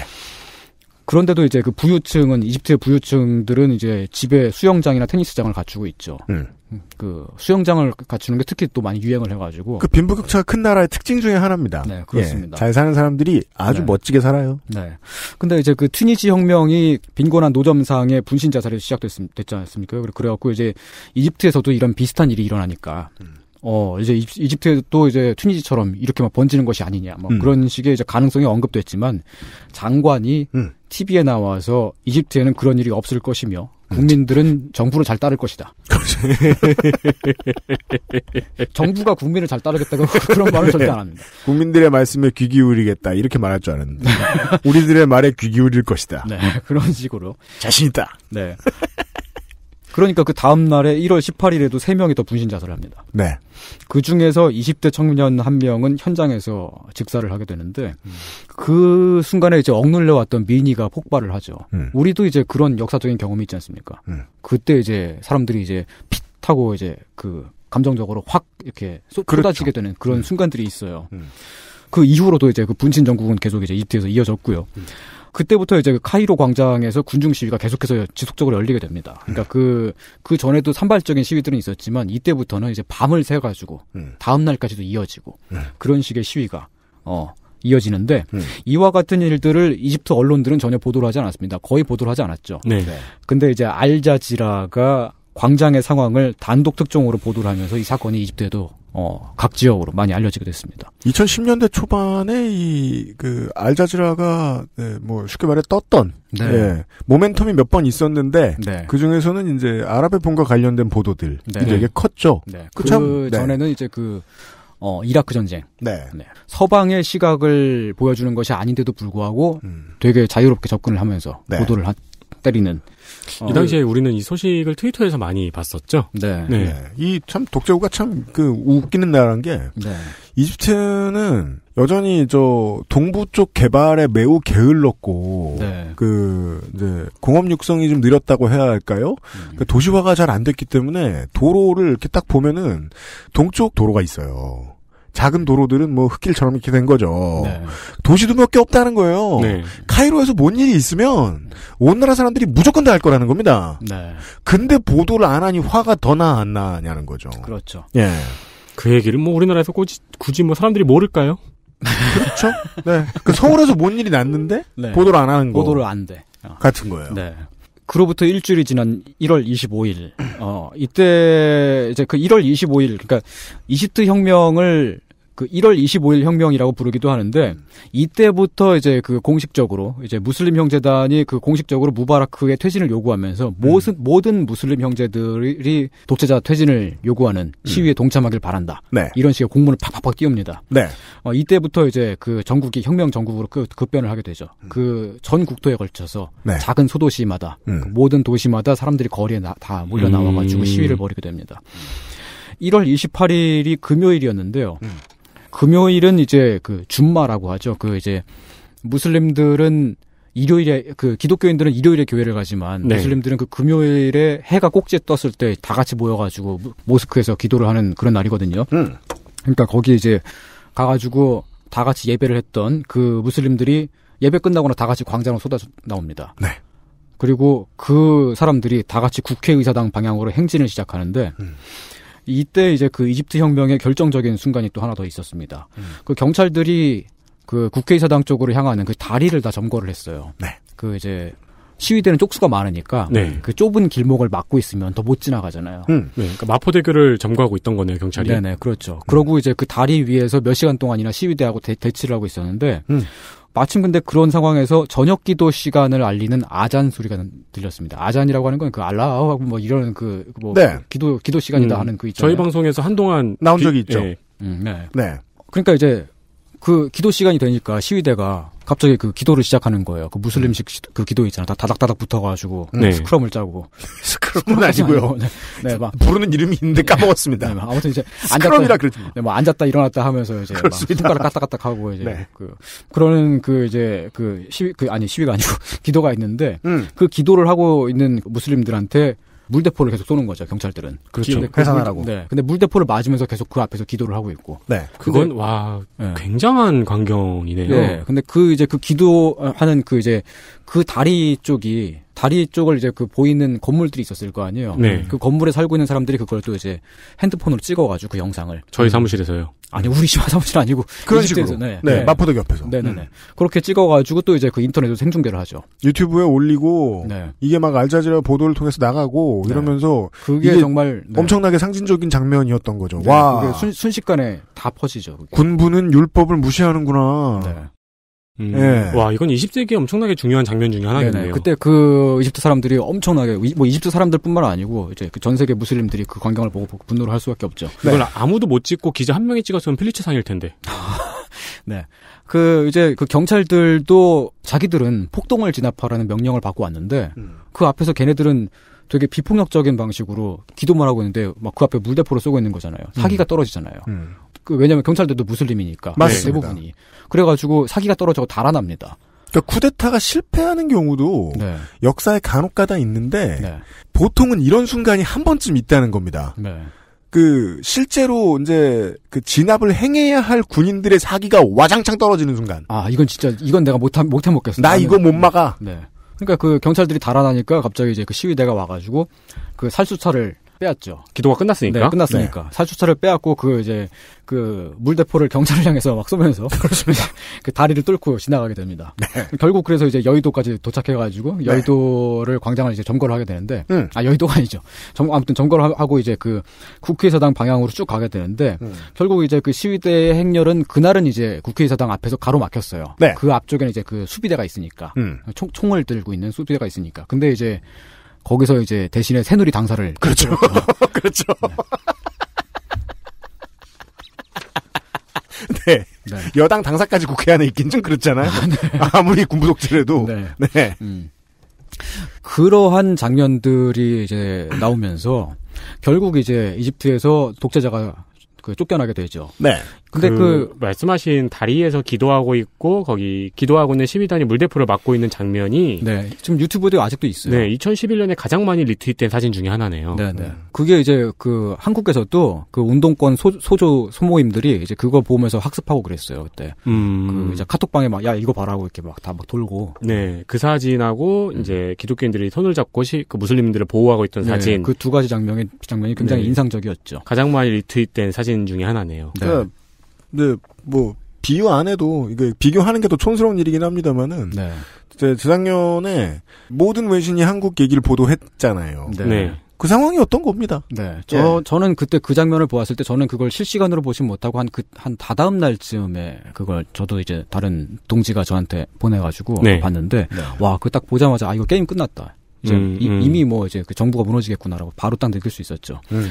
Speaker 4: 그런데도 이제 그 부유층은 이집트의 부유층들은 이제 집에 수영장이나 테니스장을 갖추고 있죠. 음. 음. 그 수영장을 갖추는 게 특히 또 많이 유행을 해가지고 그
Speaker 2: 빈부격차가 큰 나라의 특징 중에 하나입니다. 네, 그렇습니다. 예, 잘 사는 사람들이 아주 네. 멋지게 살아요. 네.
Speaker 4: 근데 이제 그 튀니지 혁명이 빈곤한 노점상의 분신 자살에서 시작됐지 않습니까? 그래갖고 이제 이집트에서도 이런 비슷한 일이 일어나니까 음. 어 이제 이집트도 이제 튀니지처럼 이렇게 막 번지는 것이 아니냐 뭐 음. 그런 식의 이제 가능성이 언급됐지만 장관이 음. TV에 나와서 이집트에는 그런 일이 없을 것이며 그렇죠. 국민들은 정부를 잘 따를 것이다. 그렇죠. 정부가 국민을 잘 따르겠다고 그런 말은 절대 안 합니다.
Speaker 2: 국민들의 말씀에 귀 기울이겠다 이렇게 말할 줄 알았는데 우리들의 말에 귀 기울일 것이다. 네 그런 식으로 자신 있다. 네 그러니까
Speaker 4: 그 다음 날에 1월 18일에도 3명이 더 분신 자살을 합니다. 네. 그 중에서 20대 청년 한 명은 현장에서 직사를 하게 되는데 음. 그 순간에 이제 억눌려 왔던 미니가 폭발을 하죠. 음. 우리도 이제 그런 역사적인 경험이 있지 않습니까? 음. 그때 이제 사람들이 이제 핏 하고 이제 그 감정적으로 확 이렇게 그렇죠. 쏟아지게 그렇죠. 되는 그런 음. 순간들이 있어요. 음. 그 이후로도 이제 그 분신 정국은 계속 이제 입트에서 이어졌고요. 음. 그때부터 이제 카이로 광장에서 군중 시위가 계속해서 지속적으로 열리게 됩니다. 그러니까 그그 그 전에도 산발적인 시위들은 있었지만 이때부터는 이제 밤을 새 가지고 음. 다음 날까지도 이어지고 음. 그런 식의 시위가 어 이어지는데 음. 이와 같은 일들을 이집트 언론들은 전혀 보도를 하지 않았습니다. 거의 보도를 하지 않았죠. 네. 네. 근데 이제 알자지라가 광장의 상황을 단독 특종으로 보도를 하면서 이 사건이 이집트에도 어, 각 지역으로 많이 알려지게
Speaker 2: 됐습니다. 2010년대 초반에 이 그 알자지라가 네, 뭐 쉽게 말해 떴던 네. 예, 모멘텀이 몇 번 있었는데 네. 그 중에서는 이제 아랍의 봄과 관련된 보도들 네. 이 되게 네. 컸죠. 네. 그, 그 전에는
Speaker 4: 이제 그 어, 이라크 전쟁. 네. 네. 서방의 시각을 보여주는 것이 아닌데도 불구하고 음.
Speaker 2: 되게 자유롭게 접근을 하면서 네. 보도를 하, 때리는 어. 이 당시에
Speaker 3: 우리는 이 소식을 트위터에서 많이 봤었죠. 네. 네. 네.
Speaker 2: 이참 독재국가 참 그 웃기는 나라란게 네. 이집트는 여전히 저 동부 쪽 개발에 매우 게을렀고 네. 그 이제 공업 육성이 좀 느렸다고 해야 할까요? 음. 그 도시화가 잘 안 됐기 때문에 도로를 이렇게 딱 보면은 동쪽 도로가 있어요. 작은 도로들은 뭐 흙길처럼 이렇게 된 거죠. 네. 도시도 몇 개 없다는 거예요. 네. 카이로에서 뭔 일이 있으면 온 나라 사람들이 무조건 다 할 거라는 겁니다. 네. 근데 보도를 안 하니 화가 더나안
Speaker 3: 나냐는 거죠. 그렇죠. 예. 그 얘기를 뭐 우리나라에서 굳이, 굳이 뭐 사람들이 모를까요? 그렇죠. 네. 그 서울에서 뭔 일이 났는데 네. 보도를 안
Speaker 4: 하는 거. 보도를 안 돼. 어. 같은 거예요. 네. 그로부터 일주일이 지난 1월 25일, 어, 이때 이제 그 1월 25일, 그러니까 이집트 혁명을 그 1월 25일 혁명이라고 부르기도 하는데 이때부터 이제 그 공식적으로 이제 무슬림 형제단이 그 공식적으로 무바라크의 퇴진을 요구하면서 모든 음. 모든 무슬림 형제들이 독재자 퇴진을 요구하는 음. 시위에 동참하길 바란다. 네. 이런 식의 공문을 팍팍팍 띄웁니다. 네. 어, 이때부터 이제 그 전국이 혁명 전국으로 그, 급변을 하게 되죠. 음. 그전 국토에 걸쳐서 네. 작은 소도시마다 음. 그 모든 도시마다 사람들이 거리에 나, 다 몰려 나와가지고 시위를 벌이게 됩니다. 1월 28일이 금요일이었는데요. 음. 금요일은 이제 그 줌마라고 하죠. 그 이제 무슬림들은 일요일에 그 기독교인들은 일요일에 교회를 가지만 네. 무슬림들은 그 금요일에 해가 꼭지에 떴을 때 다 같이 모여가지고 모스크에서 기도를 하는 그런 날이거든요. 음. 그러니까 거기 이제 가가지고 다 같이 예배를 했던 그 무슬림들이 예배 끝나고나다 같이 광장으로 쏟아 져 나옵니다. 네. 그리고 그 사람들이 다 같이 국회의사당 방향으로 행진을 시작하는데 음. 이때 이제 그 이집트 혁명의 결정적인 순간이 또 하나 더 있었습니다. 음. 그 경찰들이 그 국회의사당 쪽으로 향하는 그 다리를 다 점거를 했어요. 네. 그 이제 시위대는 쪽수가 많으니까 네. 그 좁은 길목을 막고 있으면 더 못 지나가잖아요. 음, 네. 그러니까 마포대교를 점거하고 있던 거네요, 경찰이. 네네, 그렇죠. 음. 그러고 이제 그 다리 위에서 몇 시간 동안이나 시위대하고 대, 치를 하고 있었는데 음. 마침 근데 그런 상황에서 저녁 기도 시간을 알리는 아잔 소리가 들렸습니다. 아잔이라고 하는 건 그 알라하고 뭐 이런 그뭐 네. 기도 기도 시간이다 음, 하는 그 있잖아요. 저희 방송에서 한동안 나온 적이 비, 있죠. 예. 음, 네. 네. 그러니까 이제 그 기도 시간이 되니까 시위대가 갑자기 그 기도를 시작하는 거예요. 그 무슬림식 음. 그 기도 있잖아. 다 다닥다닥 붙어가지고 음. 네. 스크럼을 짜고 스크럼은 아니고요. 네, 네, 막 부르는 이름이 있는데 네, 까먹었습니다. 네, 아무튼 이제 스크럼 그러죠. 뭐. 네, 뭐 앉았다 일어났다 하면서 이제 그렇습니다. 막 손가락 까딱까딱 하고 이제 네. 그 그런 그 이제 그 시위 그 아니 시위가 아니고 기도가 있는데 음. 그 기도를 하고 있는 무슬림들한테 물대포를 계속 쏘는 거죠 경찰들은. 그렇죠. 네, 회사나라고. 네. 근데 물대포를 맞으면서 계속 그 앞에서 기도를 하고 있고. 네. 그건 근데, 와 네. 굉장한 광경이네요. 네. 근데 그 이제 그 기도하는 그 이제 그 다리 쪽이 다리 쪽을 이제 그 보이는 건물들이 있었을 거 아니에요. 네. 그 건물에 살고 있는 사람들이 그걸 또 이제 핸드폰으로 찍어가지고 그 영상을 저희 사무실에서요. 아니 우리 집 사무실 아니고 그런 식으로 네, 네. 네. 네. 마포역 옆에서 네네네 음. 네. 그렇게 찍어가지고 또 이제 그 인터넷으로 생중계를 하죠
Speaker 2: 유튜브에 올리고 네. 이게 막 알자지라 보도를 통해서 나가고 네. 이러면서 그게 정말 엄청나게 상징적인 장면이었던 거죠 와 순,
Speaker 3: 순식간에 다 퍼지죠 그게.
Speaker 2: 군부는 율법을 무시하는구나 음.
Speaker 3: 예. 와 이건 20세기에 엄청나게 중요한 장면 중에
Speaker 4: 하나겠네요. 네네. 그때 그 이집트 사람들이 엄청나게 뭐 이집트 사람들뿐만 아니고 이제 그 전 세계 무슬림들이 그 광경을 보고, 분노를 할 수밖에 없죠. 이걸 네.
Speaker 3: 아무도 못 찍고 기자 한 명이 찍었으면 필리츠상일 텐데.
Speaker 4: 네. 그 이제 그 경찰들도 자기들은 폭동을 진압하라는 명령을 받고 왔는데 음. 그 앞에서 걔네들은 되게 비폭력적인 방식으로 기도만 하고 있는데 막 그 앞에 물대포를 쏘고 있는 거잖아요. 사기가 음. 떨어지잖아요. 음. 그 왜냐하면 경찰들도
Speaker 2: 무슬림이니까 맞습니다. 대부분이 그래가지고 사기가 떨어지고 달아납니다. 그러니까 쿠데타가 실패하는 경우도 네. 역사에 간혹가다 있는데 네. 보통은 이런 순간이 한 번쯤 있다는 겁니다. 네. 그 실제로 이제 그 진압을 행해야 할 군인들의 사기가 와장창 떨어지는 순간. 아 이건 진짜 이건 내가 못한 못해 먹겠어. 나 이거 못 막아.
Speaker 4: 네. 그러니까 그 경찰들이 달아나니까 갑자기 이제 그 시위대가 와가지고 그 살수차를
Speaker 3: 빼앗죠. 기도가 끝났으니까. 네, 끝났으니까 네.
Speaker 4: 살수차를 빼앗고 그 이제 그 물대포를 경찰을 향해서 막 쏘면서 그 다리를 뚫고 지나가게 됩니다. 네. 결국 그래서 이제 여의도까지 도착해가지고 네. 여의도를 광장을 이제 점거를 하게 되는데 음. 아 여의도가 아니죠. 점, 아무튼 점거를 하고 이제 그 국회의사당 방향으로 쭉 가게 되는데 음. 결국 이제 그 시위대의 행렬은 그날은 이제 국회의사당 앞에서 가로막혔어요. 네. 그 앞쪽에는 이제 그 수비대가 있으니까 음. 총, 총을 들고 있는 수비대가 있으니까 근데 이제 거기서 이제 대신에 새누리 당사를 그렇죠
Speaker 2: 그렇죠. 네. 있는데 네. 네. 여당 당사까지 국회 안에 있긴 좀 그렇잖아요. 아, 네. 아무리 군부 독재라도. 네.
Speaker 4: 네. 음. 그러한 장면들이 이제 나오면서 결국 이제 이집트에서 독재자가 그 쫓겨나게 되죠. 네. 근데 그, 그,
Speaker 3: 말씀하신 다리에서 기도하고 있고 거기 기도하고 있는 시위단이 물대포를 막고 있는 장면이 네. 지금 유튜브에 아직도 있어요. 네. 2011년에 가장 많이 리트윗된 사진 중에 하나네요. 네, 네.
Speaker 4: 그게 이제 그 한국에서도 그 운동권 소, 소조 소모임들이 이제 그거 보면서 학습하고 그랬어요. 그때.
Speaker 3: 음. 그
Speaker 4: 이제 카톡방에 막 야 이거 봐라고 이렇게 막 다막 막 돌고.
Speaker 3: 네. 그 사진하고 음. 이제 기독교인들이 손을 잡고 시, 그 무슬림들을 보호하고 있던 네, 사진. 그 두 가지 장면이
Speaker 2: 장면이 굉장히 네. 인상적이었죠.
Speaker 3: 가장 많이 리트윗된 사진 사진 중의 하나네요. 네. 그러니까,
Speaker 2: 네, 뭐 비유 안 해도 이게 비교하는 게 더 촌스러운 일이긴 합니다만은 네. 제 재작년에 모든 외신이 한국 얘기를 보도했잖아요. 네. 네. 그상황이 어떤 겁니다. 네. 예. 저,
Speaker 4: 예. 저는 그때 그 장면을 보았을 때 저는 그걸 실시간으로 보진 못하고 한 그, 한 다다음 날쯤에 그걸 저도 이제 다른 동지가 저한테 보내가지고 네. 봤는데, 네. 와, 그 딱 보자마자 아, 이거 게임 끝났다. 이제 음, 음. 이, 미뭐 이제 그 정부가 무너지겠구나라고 바로 딱 느낄 수 있었죠. 음.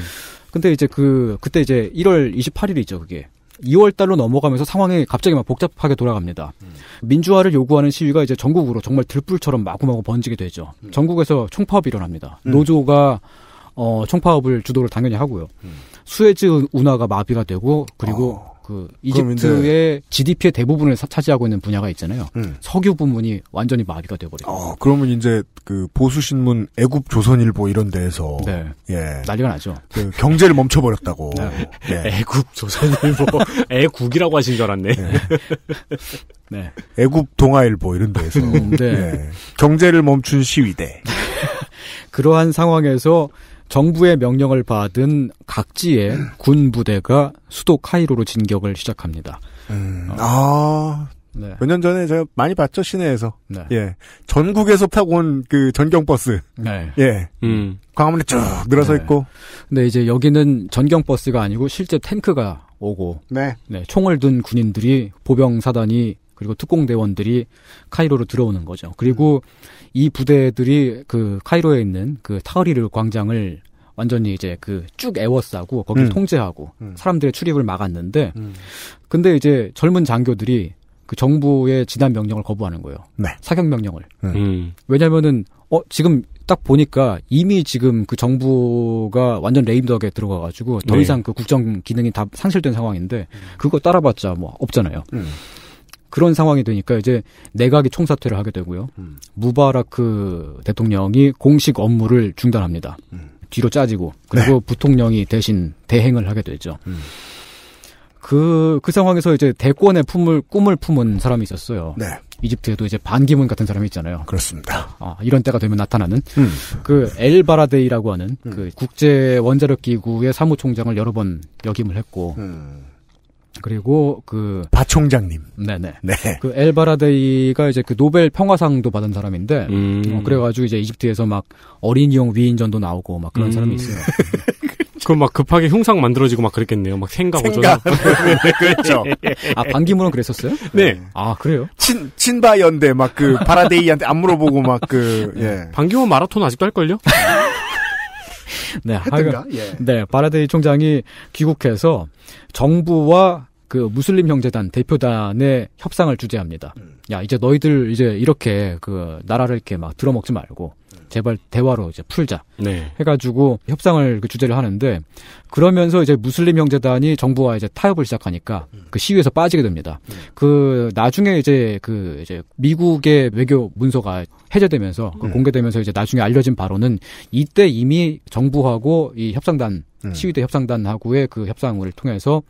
Speaker 4: 근데 이제 그 그때 이제 1월 28일이죠 그게. 2월 달로 넘어가면서 상황이 갑자기 막 복잡하게 돌아갑니다. 음. 민주화를 요구하는 시위가 이제 전국으로 정말 들불처럼 마구마구 번지게 되죠. 음. 전국에서 총파업이 일어납니다. 음. 노조가 어, 총파업을 주도를 당연히 하고요. 수혜지 운하가 마비가 되고 그리고 어. 그 이집트의 GDP의 대부분을 차지하고 있는 분야가 있잖아요. 음. 석유 부문이 완전히 마비가
Speaker 2: 돼버리고. 어, 그러면 이제 그 보수 신문, 애국 조선일보 이런 데에서 네. 예. 난리가 나죠. 그 경제를 멈춰버렸다고. 네. 네. 예. 애국 조선일보, 애국이라고
Speaker 3: 하신 줄 알았네. 예. 네.
Speaker 2: 애국 동아일보 이런 데에서 음, 네. 예.
Speaker 4: 경제를 멈춘 시위대. 그러한 상황에서 정부의 명령을 받은 각지의 군 부대가 수도 카이로로 진격을 시작합니다.
Speaker 2: 음, 어. 아. 네. 몇 년 전에 제가 많이 봤죠 시내에서 네. 예 전국에서 타고 온 그 전경 버스 네. 예 음. 광화문에 쭉 늘어서 네. 있고
Speaker 4: 근데 이제 여기는 전경 버스가 아니고 실제 탱크가 오고 네. 네 총을 든 군인들이 보병 사단이 그리고 특공대원들이 카이로로 들어오는 거죠 그리고 음. 이 부대들이 그 카이로에 있는 그 타흐리르 광장을 완전히 이제 그쭉 에워싸고 거기 음. 통제하고 음. 사람들의 출입을 막았는데 음. 근데 이제 젊은 장교들이 그 정부의 지난 명령을 거부하는 거예요. 네. 사격 명령을. 음. 음. 왜냐면은 어 지금 딱 보니까 이미 지금 그 정부가 완전 레임덕에 들어가 가지고 더 네. 이상 네. 그 국정 기능이 다 상실된 상황인데 음. 그거 따라봤자 뭐 없잖아요. 그런 상황이 되니까 이제 내각이 총사퇴를 하게 되고요. 음. 무바라크 대통령이 공식 업무를 중단합니다. 음. 뒤로 짜지고 그리고 네. 부통령이 대신 대행을 하게 되죠. 그그 음. 그 상황에서 이제 대권의 품을 꿈을 품은 사람이 있었어요. 네. 이집트에도 이제 반기문 같은 사람이 있잖아요. 그렇습니다. 아, 이런 때가 되면 나타나는 음. 그 엘바라데이라고 하는 음. 그 국제 원자력 기구의 사무총장을 여러 번 역임을 했고 음. 그리고 그
Speaker 2: 바총장님. 네네.
Speaker 4: 네. 그 엘바라데이가 이제 그 노벨 평화상도 받은 사람인데 음. 어, 그래가지고 이제 이집트에서 막 어린이용 위인전도 나오고 막 그런 음. 사람이 있어요.
Speaker 3: 그럼 막 급하게 흉상 만들어지고 막 그랬겠네요. 막 생각 오잖아. 그렇죠. 아
Speaker 2: 반기문은 그랬었어요? 네. 아 그래요? 친 친바 연대 막 그 바라데이한테 안 물어보고 막그 예. 반기문 마라톤 아직도 할 걸요? 네, 하여간, 예.
Speaker 4: 네, 바라데이 총장이 귀국해서 정부와 그 무슬림 형제단 대표단의 협상을 주재합니다. 음. 야 이제 너희들 이제 이렇게 그 나라를 이렇게 막 들어먹지 말고 제발 대화로 이제 풀자 네. 해가지고 협상을 그 주제를 하는데 그러면서 이제 무슬림 형제단이 정부와 이제 타협을 시작하니까 그 시위에서 빠지게 됩니다. 네. 그 나중에 이제 그 이제 미국의 외교 문서가 해제되면서 그 공개되면서 이제 나중에 알려진 바로는 이때 이미 정부하고 이 협상단 음. 시위대 협상단하고의 그 협상을 통해서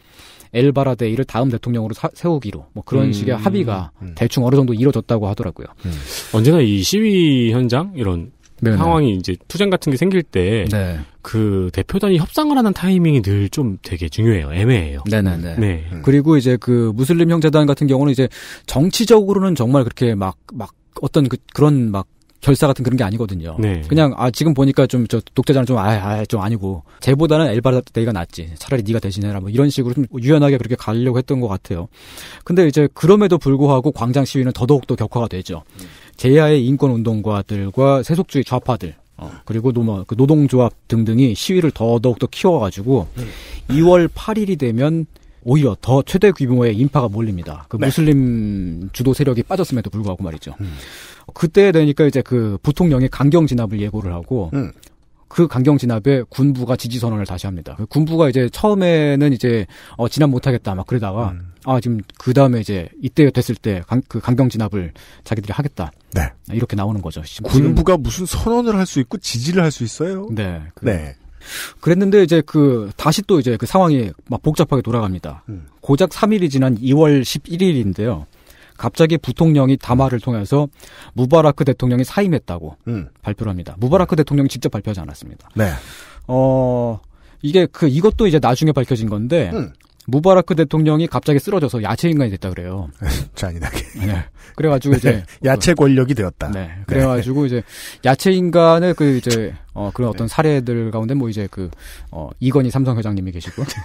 Speaker 4: 엘바라데이를 다음 대통령으로 사, 세우기로 뭐 그런 음, 식의 합의가 음. 대충 어느 정도 이루어졌다고 하더라고요. 음.
Speaker 3: 언제나 이 시위 현장 이런 네네. 상황이 이제 투쟁 같은 게 생길 때그 네. 그 대표단이 협상을 하는 타이밍이 늘 좀 되게 중요해요. 애매해요. 네네네. 네. 음. 그리고 이제
Speaker 4: 그 무슬림 형제단 같은 경우는 이제 정치적으로는 정말 그렇게 막막 막 어떤 그 그런 막 결사 같은 그런 게 아니거든요. 네. 그냥 아 지금 보니까 좀 저 독재자는 좀아좀 아, 아, 니고 쟤보다는 엘바데이가 르 낫지. 차라리 네가 대신해라. 뭐 이런 식으로 좀 유연하게 그렇게 가려고 했던 것 같아요. 근데 이제 그럼에도 불구하고 광장 시위는 더더욱 더 격화가 되죠. 제야의 인권 운동가들과 세속주의 좌파들 어, 그리고 노마, 그 노동조합 등등이 시위를 더더욱 더 키워가지고 네. 2월 8일이 되면 오히려 더 최대 규모의 인파가 몰립니다. 그 네. 무슬림 주도 세력이 빠졌음에도 불구하고 말이죠. 음. 그때 되니까 이제 그 부통령이 강경 진압을 예고를 하고 음. 그 강경 진압에 군부가 지지 선언을 다시 합니다. 그 군부가 이제 처음에는 이제 어, 진압 못하겠다 막 그러다가 음. 아 지금 그 다음에 이제 이때 됐을 때 그 강경 진압을 자기들이 하겠다. 네. 이렇게 나오는 거죠. 지금 군부가
Speaker 2: 무슨 선언을 할 수 있고 지지를 할 수 있어요? 네. 그, 네.
Speaker 4: 그랬는데 이제 그 다시 또 이제 그 상황이 막 복잡하게 돌아갑니다. 음. 고작 3일이 지난 2월 11일인데요. 갑자기 부통령이 담화를 통해서 무바라크 대통령이 사임했다고 음. 발표를 합니다. 무바라크 대통령이 직접 발표하지 않았습니다. 네. 어, 이게 그 이것도 이제 나중에 밝혀진 건데 음. 무바라크 대통령이 갑자기 쓰러져서 야채 인간이 됐다 그래요. 잔인하게.
Speaker 2: 네. 그래가지고 이제 야채 권력이 되었다. 네. 네. 그래가지고
Speaker 4: 이제 야채 인간을그 이제 어 그런 어떤 네. 사례들 가운데 뭐 이제 그어 이건희 삼성 회장님이 계시고.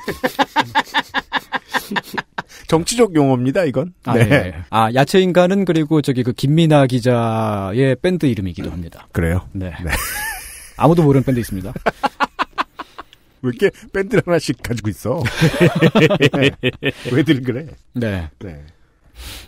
Speaker 4: 정치적
Speaker 2: 용어입니다, 이건.
Speaker 4: 아, 네. 네. 아, 야채 인간은 그리고 저기 그 김민아 기자의 밴드 이름이기도 합니다.
Speaker 2: 그래요? 네. 네.
Speaker 4: 아무도 모르는 밴드 있습니다. 왜 이렇게 밴드 를 하나씩 가지고 있어? 왜들 그래? 네. 네.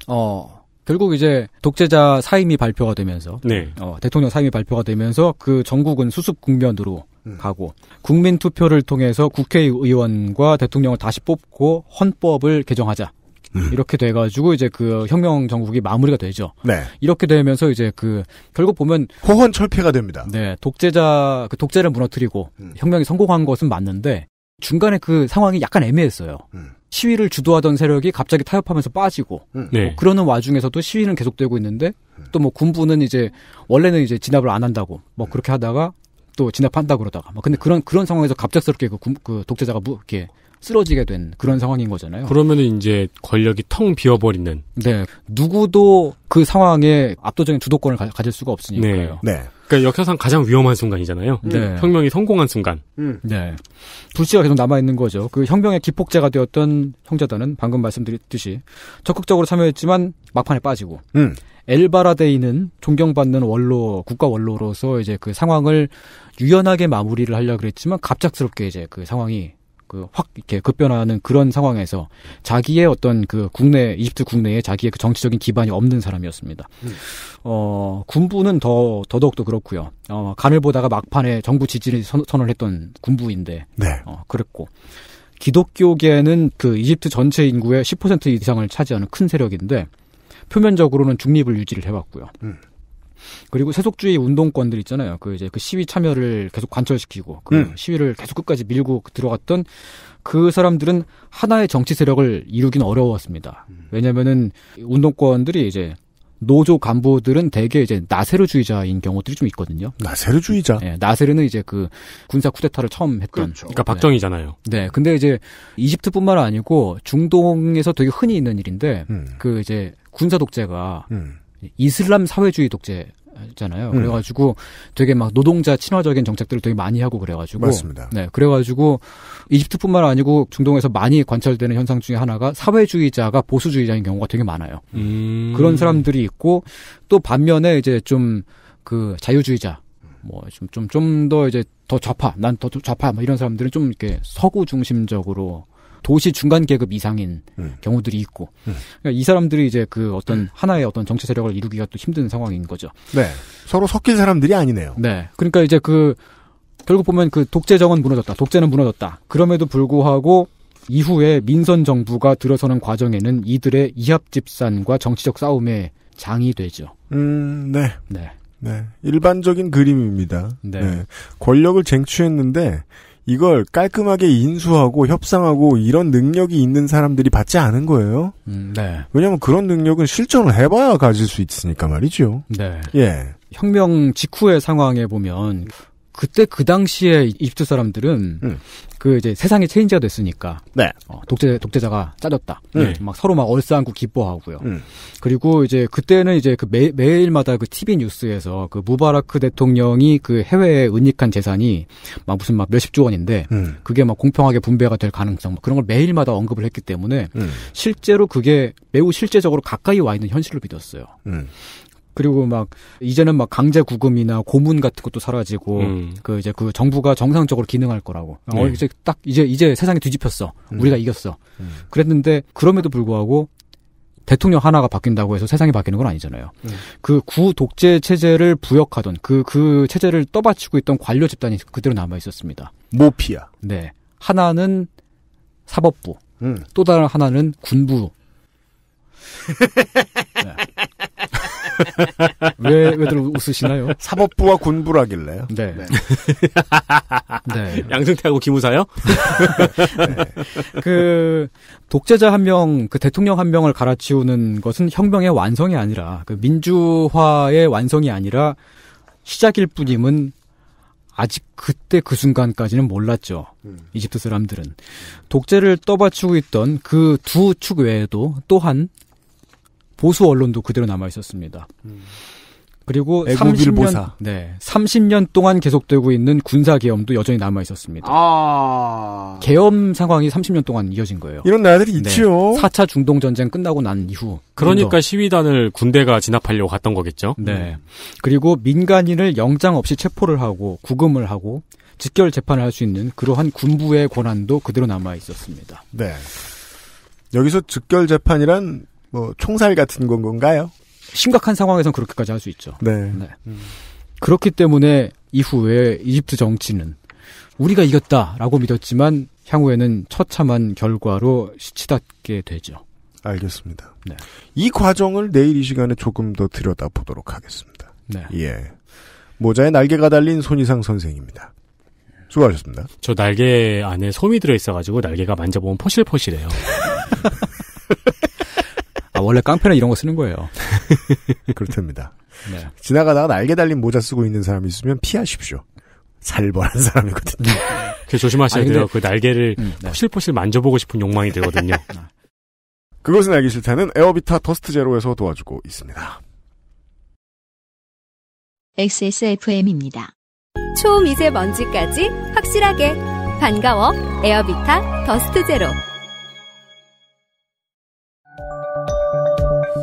Speaker 4: 어, 결국 이제 독재자 사임이 발표가 되면서 네. 어, 대통령 사임이 발표가 되면서 그 전국은 수습 국면으로 음. 가고 국민 투표를 통해서 국회의원과 대통령을 다시 뽑고 헌법을 개정하자. 음. 이렇게 돼가지고 이제 그 혁명 정국이 마무리가 되죠. 네. 이렇게 되면서 이제 그 결국 보면 호헌 철폐가 됩니다. 네, 독재자 그 독재를 무너뜨리고 음. 혁명이 성공한 것은 맞는데 중간에 그 상황이 약간 애매했어요. 음. 시위를 주도하던 세력이 갑자기 타협하면서 빠지고 음. 네. 뭐 그러는 와중에서도 시위는 계속되고 있는데 음. 또뭐 군부는 이제 원래는 이제 진압을 안 한다고 뭐 음. 그렇게 하다가 또 진압한다 그러다가 막 근데 그런 그런 상황에서 갑작스럽게 그, 그 독재자가 무, 이렇게 쓰러지게 된 그런 상황인 거잖아요.
Speaker 3: 그러면 이제 권력이 텅 비어버리는. 네.
Speaker 4: 누구도 그 상황에 압도적인 주도권을 가, 질 수가 없으니까요. 네. 네.
Speaker 3: 그러니까 역사상 가장 위험한 순간이잖아요. 네. 네. 혁명이 성공한 순간. 음.
Speaker 4: 네. 불씨가 계속 남아 있는 거죠. 그 혁명의 기폭제가 되었던 형제단은 방금 말씀드렸듯이 적극적으로 참여했지만 막판에 빠지고. 음. 엘바라데이는 존경받는 원로, 국가 원로로서 이제 그 상황을 유연하게 마무리를 하려 고 그랬지만 갑작스럽게 이제 그 상황이 그확 이렇게 급변하는 그런 상황에서 자기의 어떤 그 국내 이집트 국내에 자기의 그 정치적인 기반이 없는 사람이었습니다. 음. 어 군부는 더더더욱도 그렇고요. 어 간을 보다가 막판에 정부 지지를 선, 언을 했던 군부인데 네. 어 그랬고 기독교계는 그 이집트 전체 인구의 10% 이상을 차지하는 큰 세력인데 표면적으로는 중립을 유지를 해왔고요. 음. 그리고 세속주의 운동권들 있잖아요. 그 이제 그 시위 참여를 계속 관철시키고 그 음. 시위를 계속 끝까지 밀고 들어갔던 그 사람들은 하나의 정치 세력을 이루긴 어려웠습니다. 음. 왜냐면은 운동권들이 이제 노조 간부들은 대개 이제 나세르주의자인 경우들이 좀 있거든요. 나세르주의자. 네, 나세르는 이제 그 군사 쿠데타를 처음 했던. 그렇죠. 네. 그러니까 박정희잖아요. 네. 네, 근데 이제 이집트뿐만 아니고 중동에서 되게 흔히 있는 일인데 음. 그 이제 군사 독재가 음. 이슬람 사회주의 독재잖아요. 음. 그래가지고 되게 막 노동자 친화적인 정책들을 되게 많이 하고 그래가지고 맞습니다. 네, 그래가지고 이집트뿐만 아니고 중동에서 많이 관찰되는 현상 중에 하나가 사회주의자가 보수주의자인 경우가 되게 많아요. 음. 그런 사람들이 있고 또 반면에 이제 좀 그 자유주의자 뭐 좀 좀 좀 더 이제 더 좌파 난 더 좌파 뭐 이런 사람들은 좀 이렇게 서구 중심적으로 도시 중간 계급 이상인 음. 경우들이 있고 음. 그러니까 이 사람들이 이제 그 어떤 하나의 어떤 정치 세력을 이루기가 또 힘든 상황인 거죠. 네, 서로 섞인 사람들이 아니네요. 네, 그러니까 이제 그 결국 보면 그 독재정은 무너졌다, 독재는 무너졌다. 그럼에도 불구하고 이후에 민선 정부가 들어서는 과정에는 이들의 이합 집산과 정치적 싸움의 장이 되죠.
Speaker 2: 음, 네. 네. 네. 일반적인 그림입니다. 네. 네. 권력을 쟁취했는데 이걸 깔끔하게 인수하고 협상하고 이런 능력이 있는 사람들이 받지 않은 거예요. 음, 네. 왜냐하면 그런 능력은 실전을 해봐야 가질 수 있으니까 말이죠. 네. 예.
Speaker 4: 혁명 직후의 상황에 보면 그때 그 당시에 이집트 사람들은 음. 그 이제 세상이 체인지가 됐으니까 네. 어, 독재 독재자가 짜졌다. 네. 막 서로 막 얼싸안고 기뻐하고요. 음. 그리고 이제 그때는 이제 그 매, 매일마다 그 TV 뉴스에서 그 무바라크 대통령이 그 해외에 은닉한 재산이 막 무슨 막 몇십조 원인데 음. 그게 막 공평하게 분배가 될 가능성 뭐 그런 걸 매일마다 언급을 했기 때문에 음. 실제로 그게 매우 실제적으로 가까이 와 있는 현실로 믿었어요. 음. 그리고 막 이제는 막 강제 구금이나 고문 같은 것도 사라지고 음. 그 이제 그 정부가 정상적으로 기능할 거라고. 아, 네. 어 이제 딱 이제 이제 세상이 뒤집혔어. 음. 우리가 이겼어. 음. 그랬는데 그럼에도 불구하고 대통령 하나가 바뀐다고 해서 세상이 바뀌는 건 아니잖아요. 음. 그구 독재 체제를 부역하던 그그 그 체제를 떠받치고 있던 관료 집단이 그대로 남아 있었습니다. 모피아. 네. 하나는 사법부. 음. 또 다른 하나는 군부. 네.
Speaker 2: 왜, 왜들 웃으시나요? 사법부와 군부라길래요. 네. 네. 네. 양승태하고
Speaker 4: 김우사요? 네. 그, 독재자 한 명, 그 대통령 한 명을 갈아치우는 것은 혁명의 완성이 아니라, 그 민주화의 완성이 아니라, 시작일 뿐임은 아직 그때 그 순간까지는 몰랐죠. 음. 이집트 사람들은 독재를 떠받치고 있던 그 두 축 외에도 또한 보수 언론도 그대로 남아 있었습니다. 음. 그리고 애국일 보사. 네 30년 동안 계속되고 있는 군사 계엄도 여전히 남아 있었습니다. 아... 계엄 상황이 30년 동안 이어진 거예요. 이런 나라들이 네. 있지요. 4차 중동 전쟁 끝나고 난 이후 그러니까
Speaker 3: 시위단을 군대가 진압하려고 갔던 거겠죠. 네. 음.
Speaker 4: 그리고 민간인을 영장 없이 체포를 하고 구금을 하고 직결 재판을 할 수 있는 그러한 군부의 권한도 그대로 남아 있었습니다. 네. 여기서 직결 재판이란 뭐 총살 같은 건 건가요? 심각한 상황에선 그렇게까지 할 수 있죠. 네. 네. 음. 그렇기 때문에 이후에 이집트 정치는 우리가 이겼다라고 믿었지만 향후에는 처참한 결과로 시치닫게
Speaker 2: 되죠. 알겠습니다. 네. 이 과정을 내일 이 시간에 조금 더 들여다보도록 하겠습니다. 네. 예. 모자에 날개가 달린 손이상 선생입니다. 수고하셨습니다.
Speaker 3: 저 날개 안에 솜이 들어있어가지고 날개가 만져보면 포실포실해요.
Speaker 2: 아, 원래 깡패는 이런 거 쓰는 거예요. 그렇답니다. 네. 지나가다가 날개 달린 모자 쓰고 있는 사람이 있으면 피하십시오. 살벌한 사람이거든요. 그
Speaker 3: 조심하셔야 돼요. 그
Speaker 2: 날개를 음, 네. 포실포실 만져보고 싶은 욕망이 되거든요 네. 그것은 알기 싫다는 에어비타 더스트 제로에서 도와주고 있습니다.
Speaker 1: XSFM입니다. 초미세먼지까지 확실하게 반가워 에어비타 더스트 제로.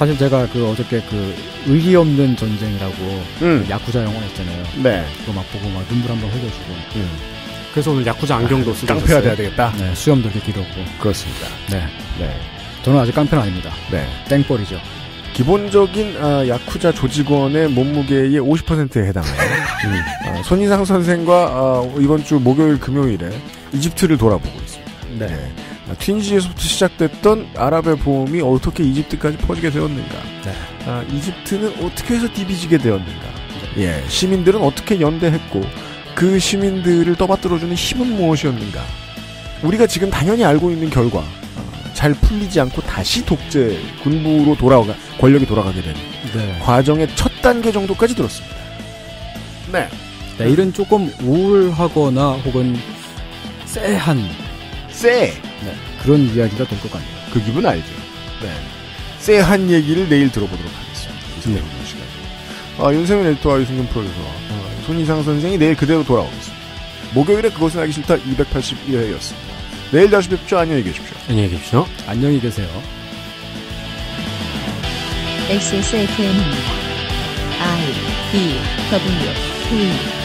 Speaker 4: 사실 제가 그 어저께 그 의리 없는 전쟁이라고 그 음. 그 야쿠자 영화 했잖아요 네. 그거 막 보고 막 눈물 한번 흘려주고. 음.
Speaker 3: 그래서 오늘 야쿠자 안경도 아, 쓰고. 깡패가 돼야 되겠다. 네.
Speaker 2: 수염도 이렇게 길었고. 그렇습니다. 네. 네. 저는 아직 깡패는 아닙니다. 네. 땡벌이죠. 기본적인 아, 야쿠자 조직원의 몸무게의 50%에 해당해요. 음. 아, 손인상 선생과 아, 이번 주 목요일 금요일에 이집트를 돌아보고 있습니다. 네. 네. 튀니지에서부터 아, 시작됐던 아랍의 보험이 어떻게 이집트까지 퍼지게 되었는가? 네. 아, 이집트는 어떻게 해서 디비지게 되었는가? 네. 예, 시민들은 어떻게 연대했고 그 시민들을 떠받들어주는 힘은 무엇이었는가? 우리가 지금 당연히 알고 있는 결과 어, 잘 풀리지 않고 다시 독재 군부로 돌아가 권력이 돌아가게 된 네. 과정의 첫 단계 정도까지 들었습니다. 네. 내일은 네, 조금 우울하거나 혹은 쎄한 쎄! 네, 그런 이야기가 될것 같네요. 그 기분 알죠? 네. 네. 쎄한 얘기를 내일 들어보도록 하겠습니다. 네. 시간. 아, 윤세민 엘토와 유승균 프로듀서, 아, 손희상 선생이 내일 그대로 돌아오겠습니다. 목요일에 그것은 알기 싫다 281회였습니다. 내일 다시 뵙죠. 안녕히 계십시오. 안녕히 계십시오. 안녕히 계세요.
Speaker 1: XSFM입니다. I D e W K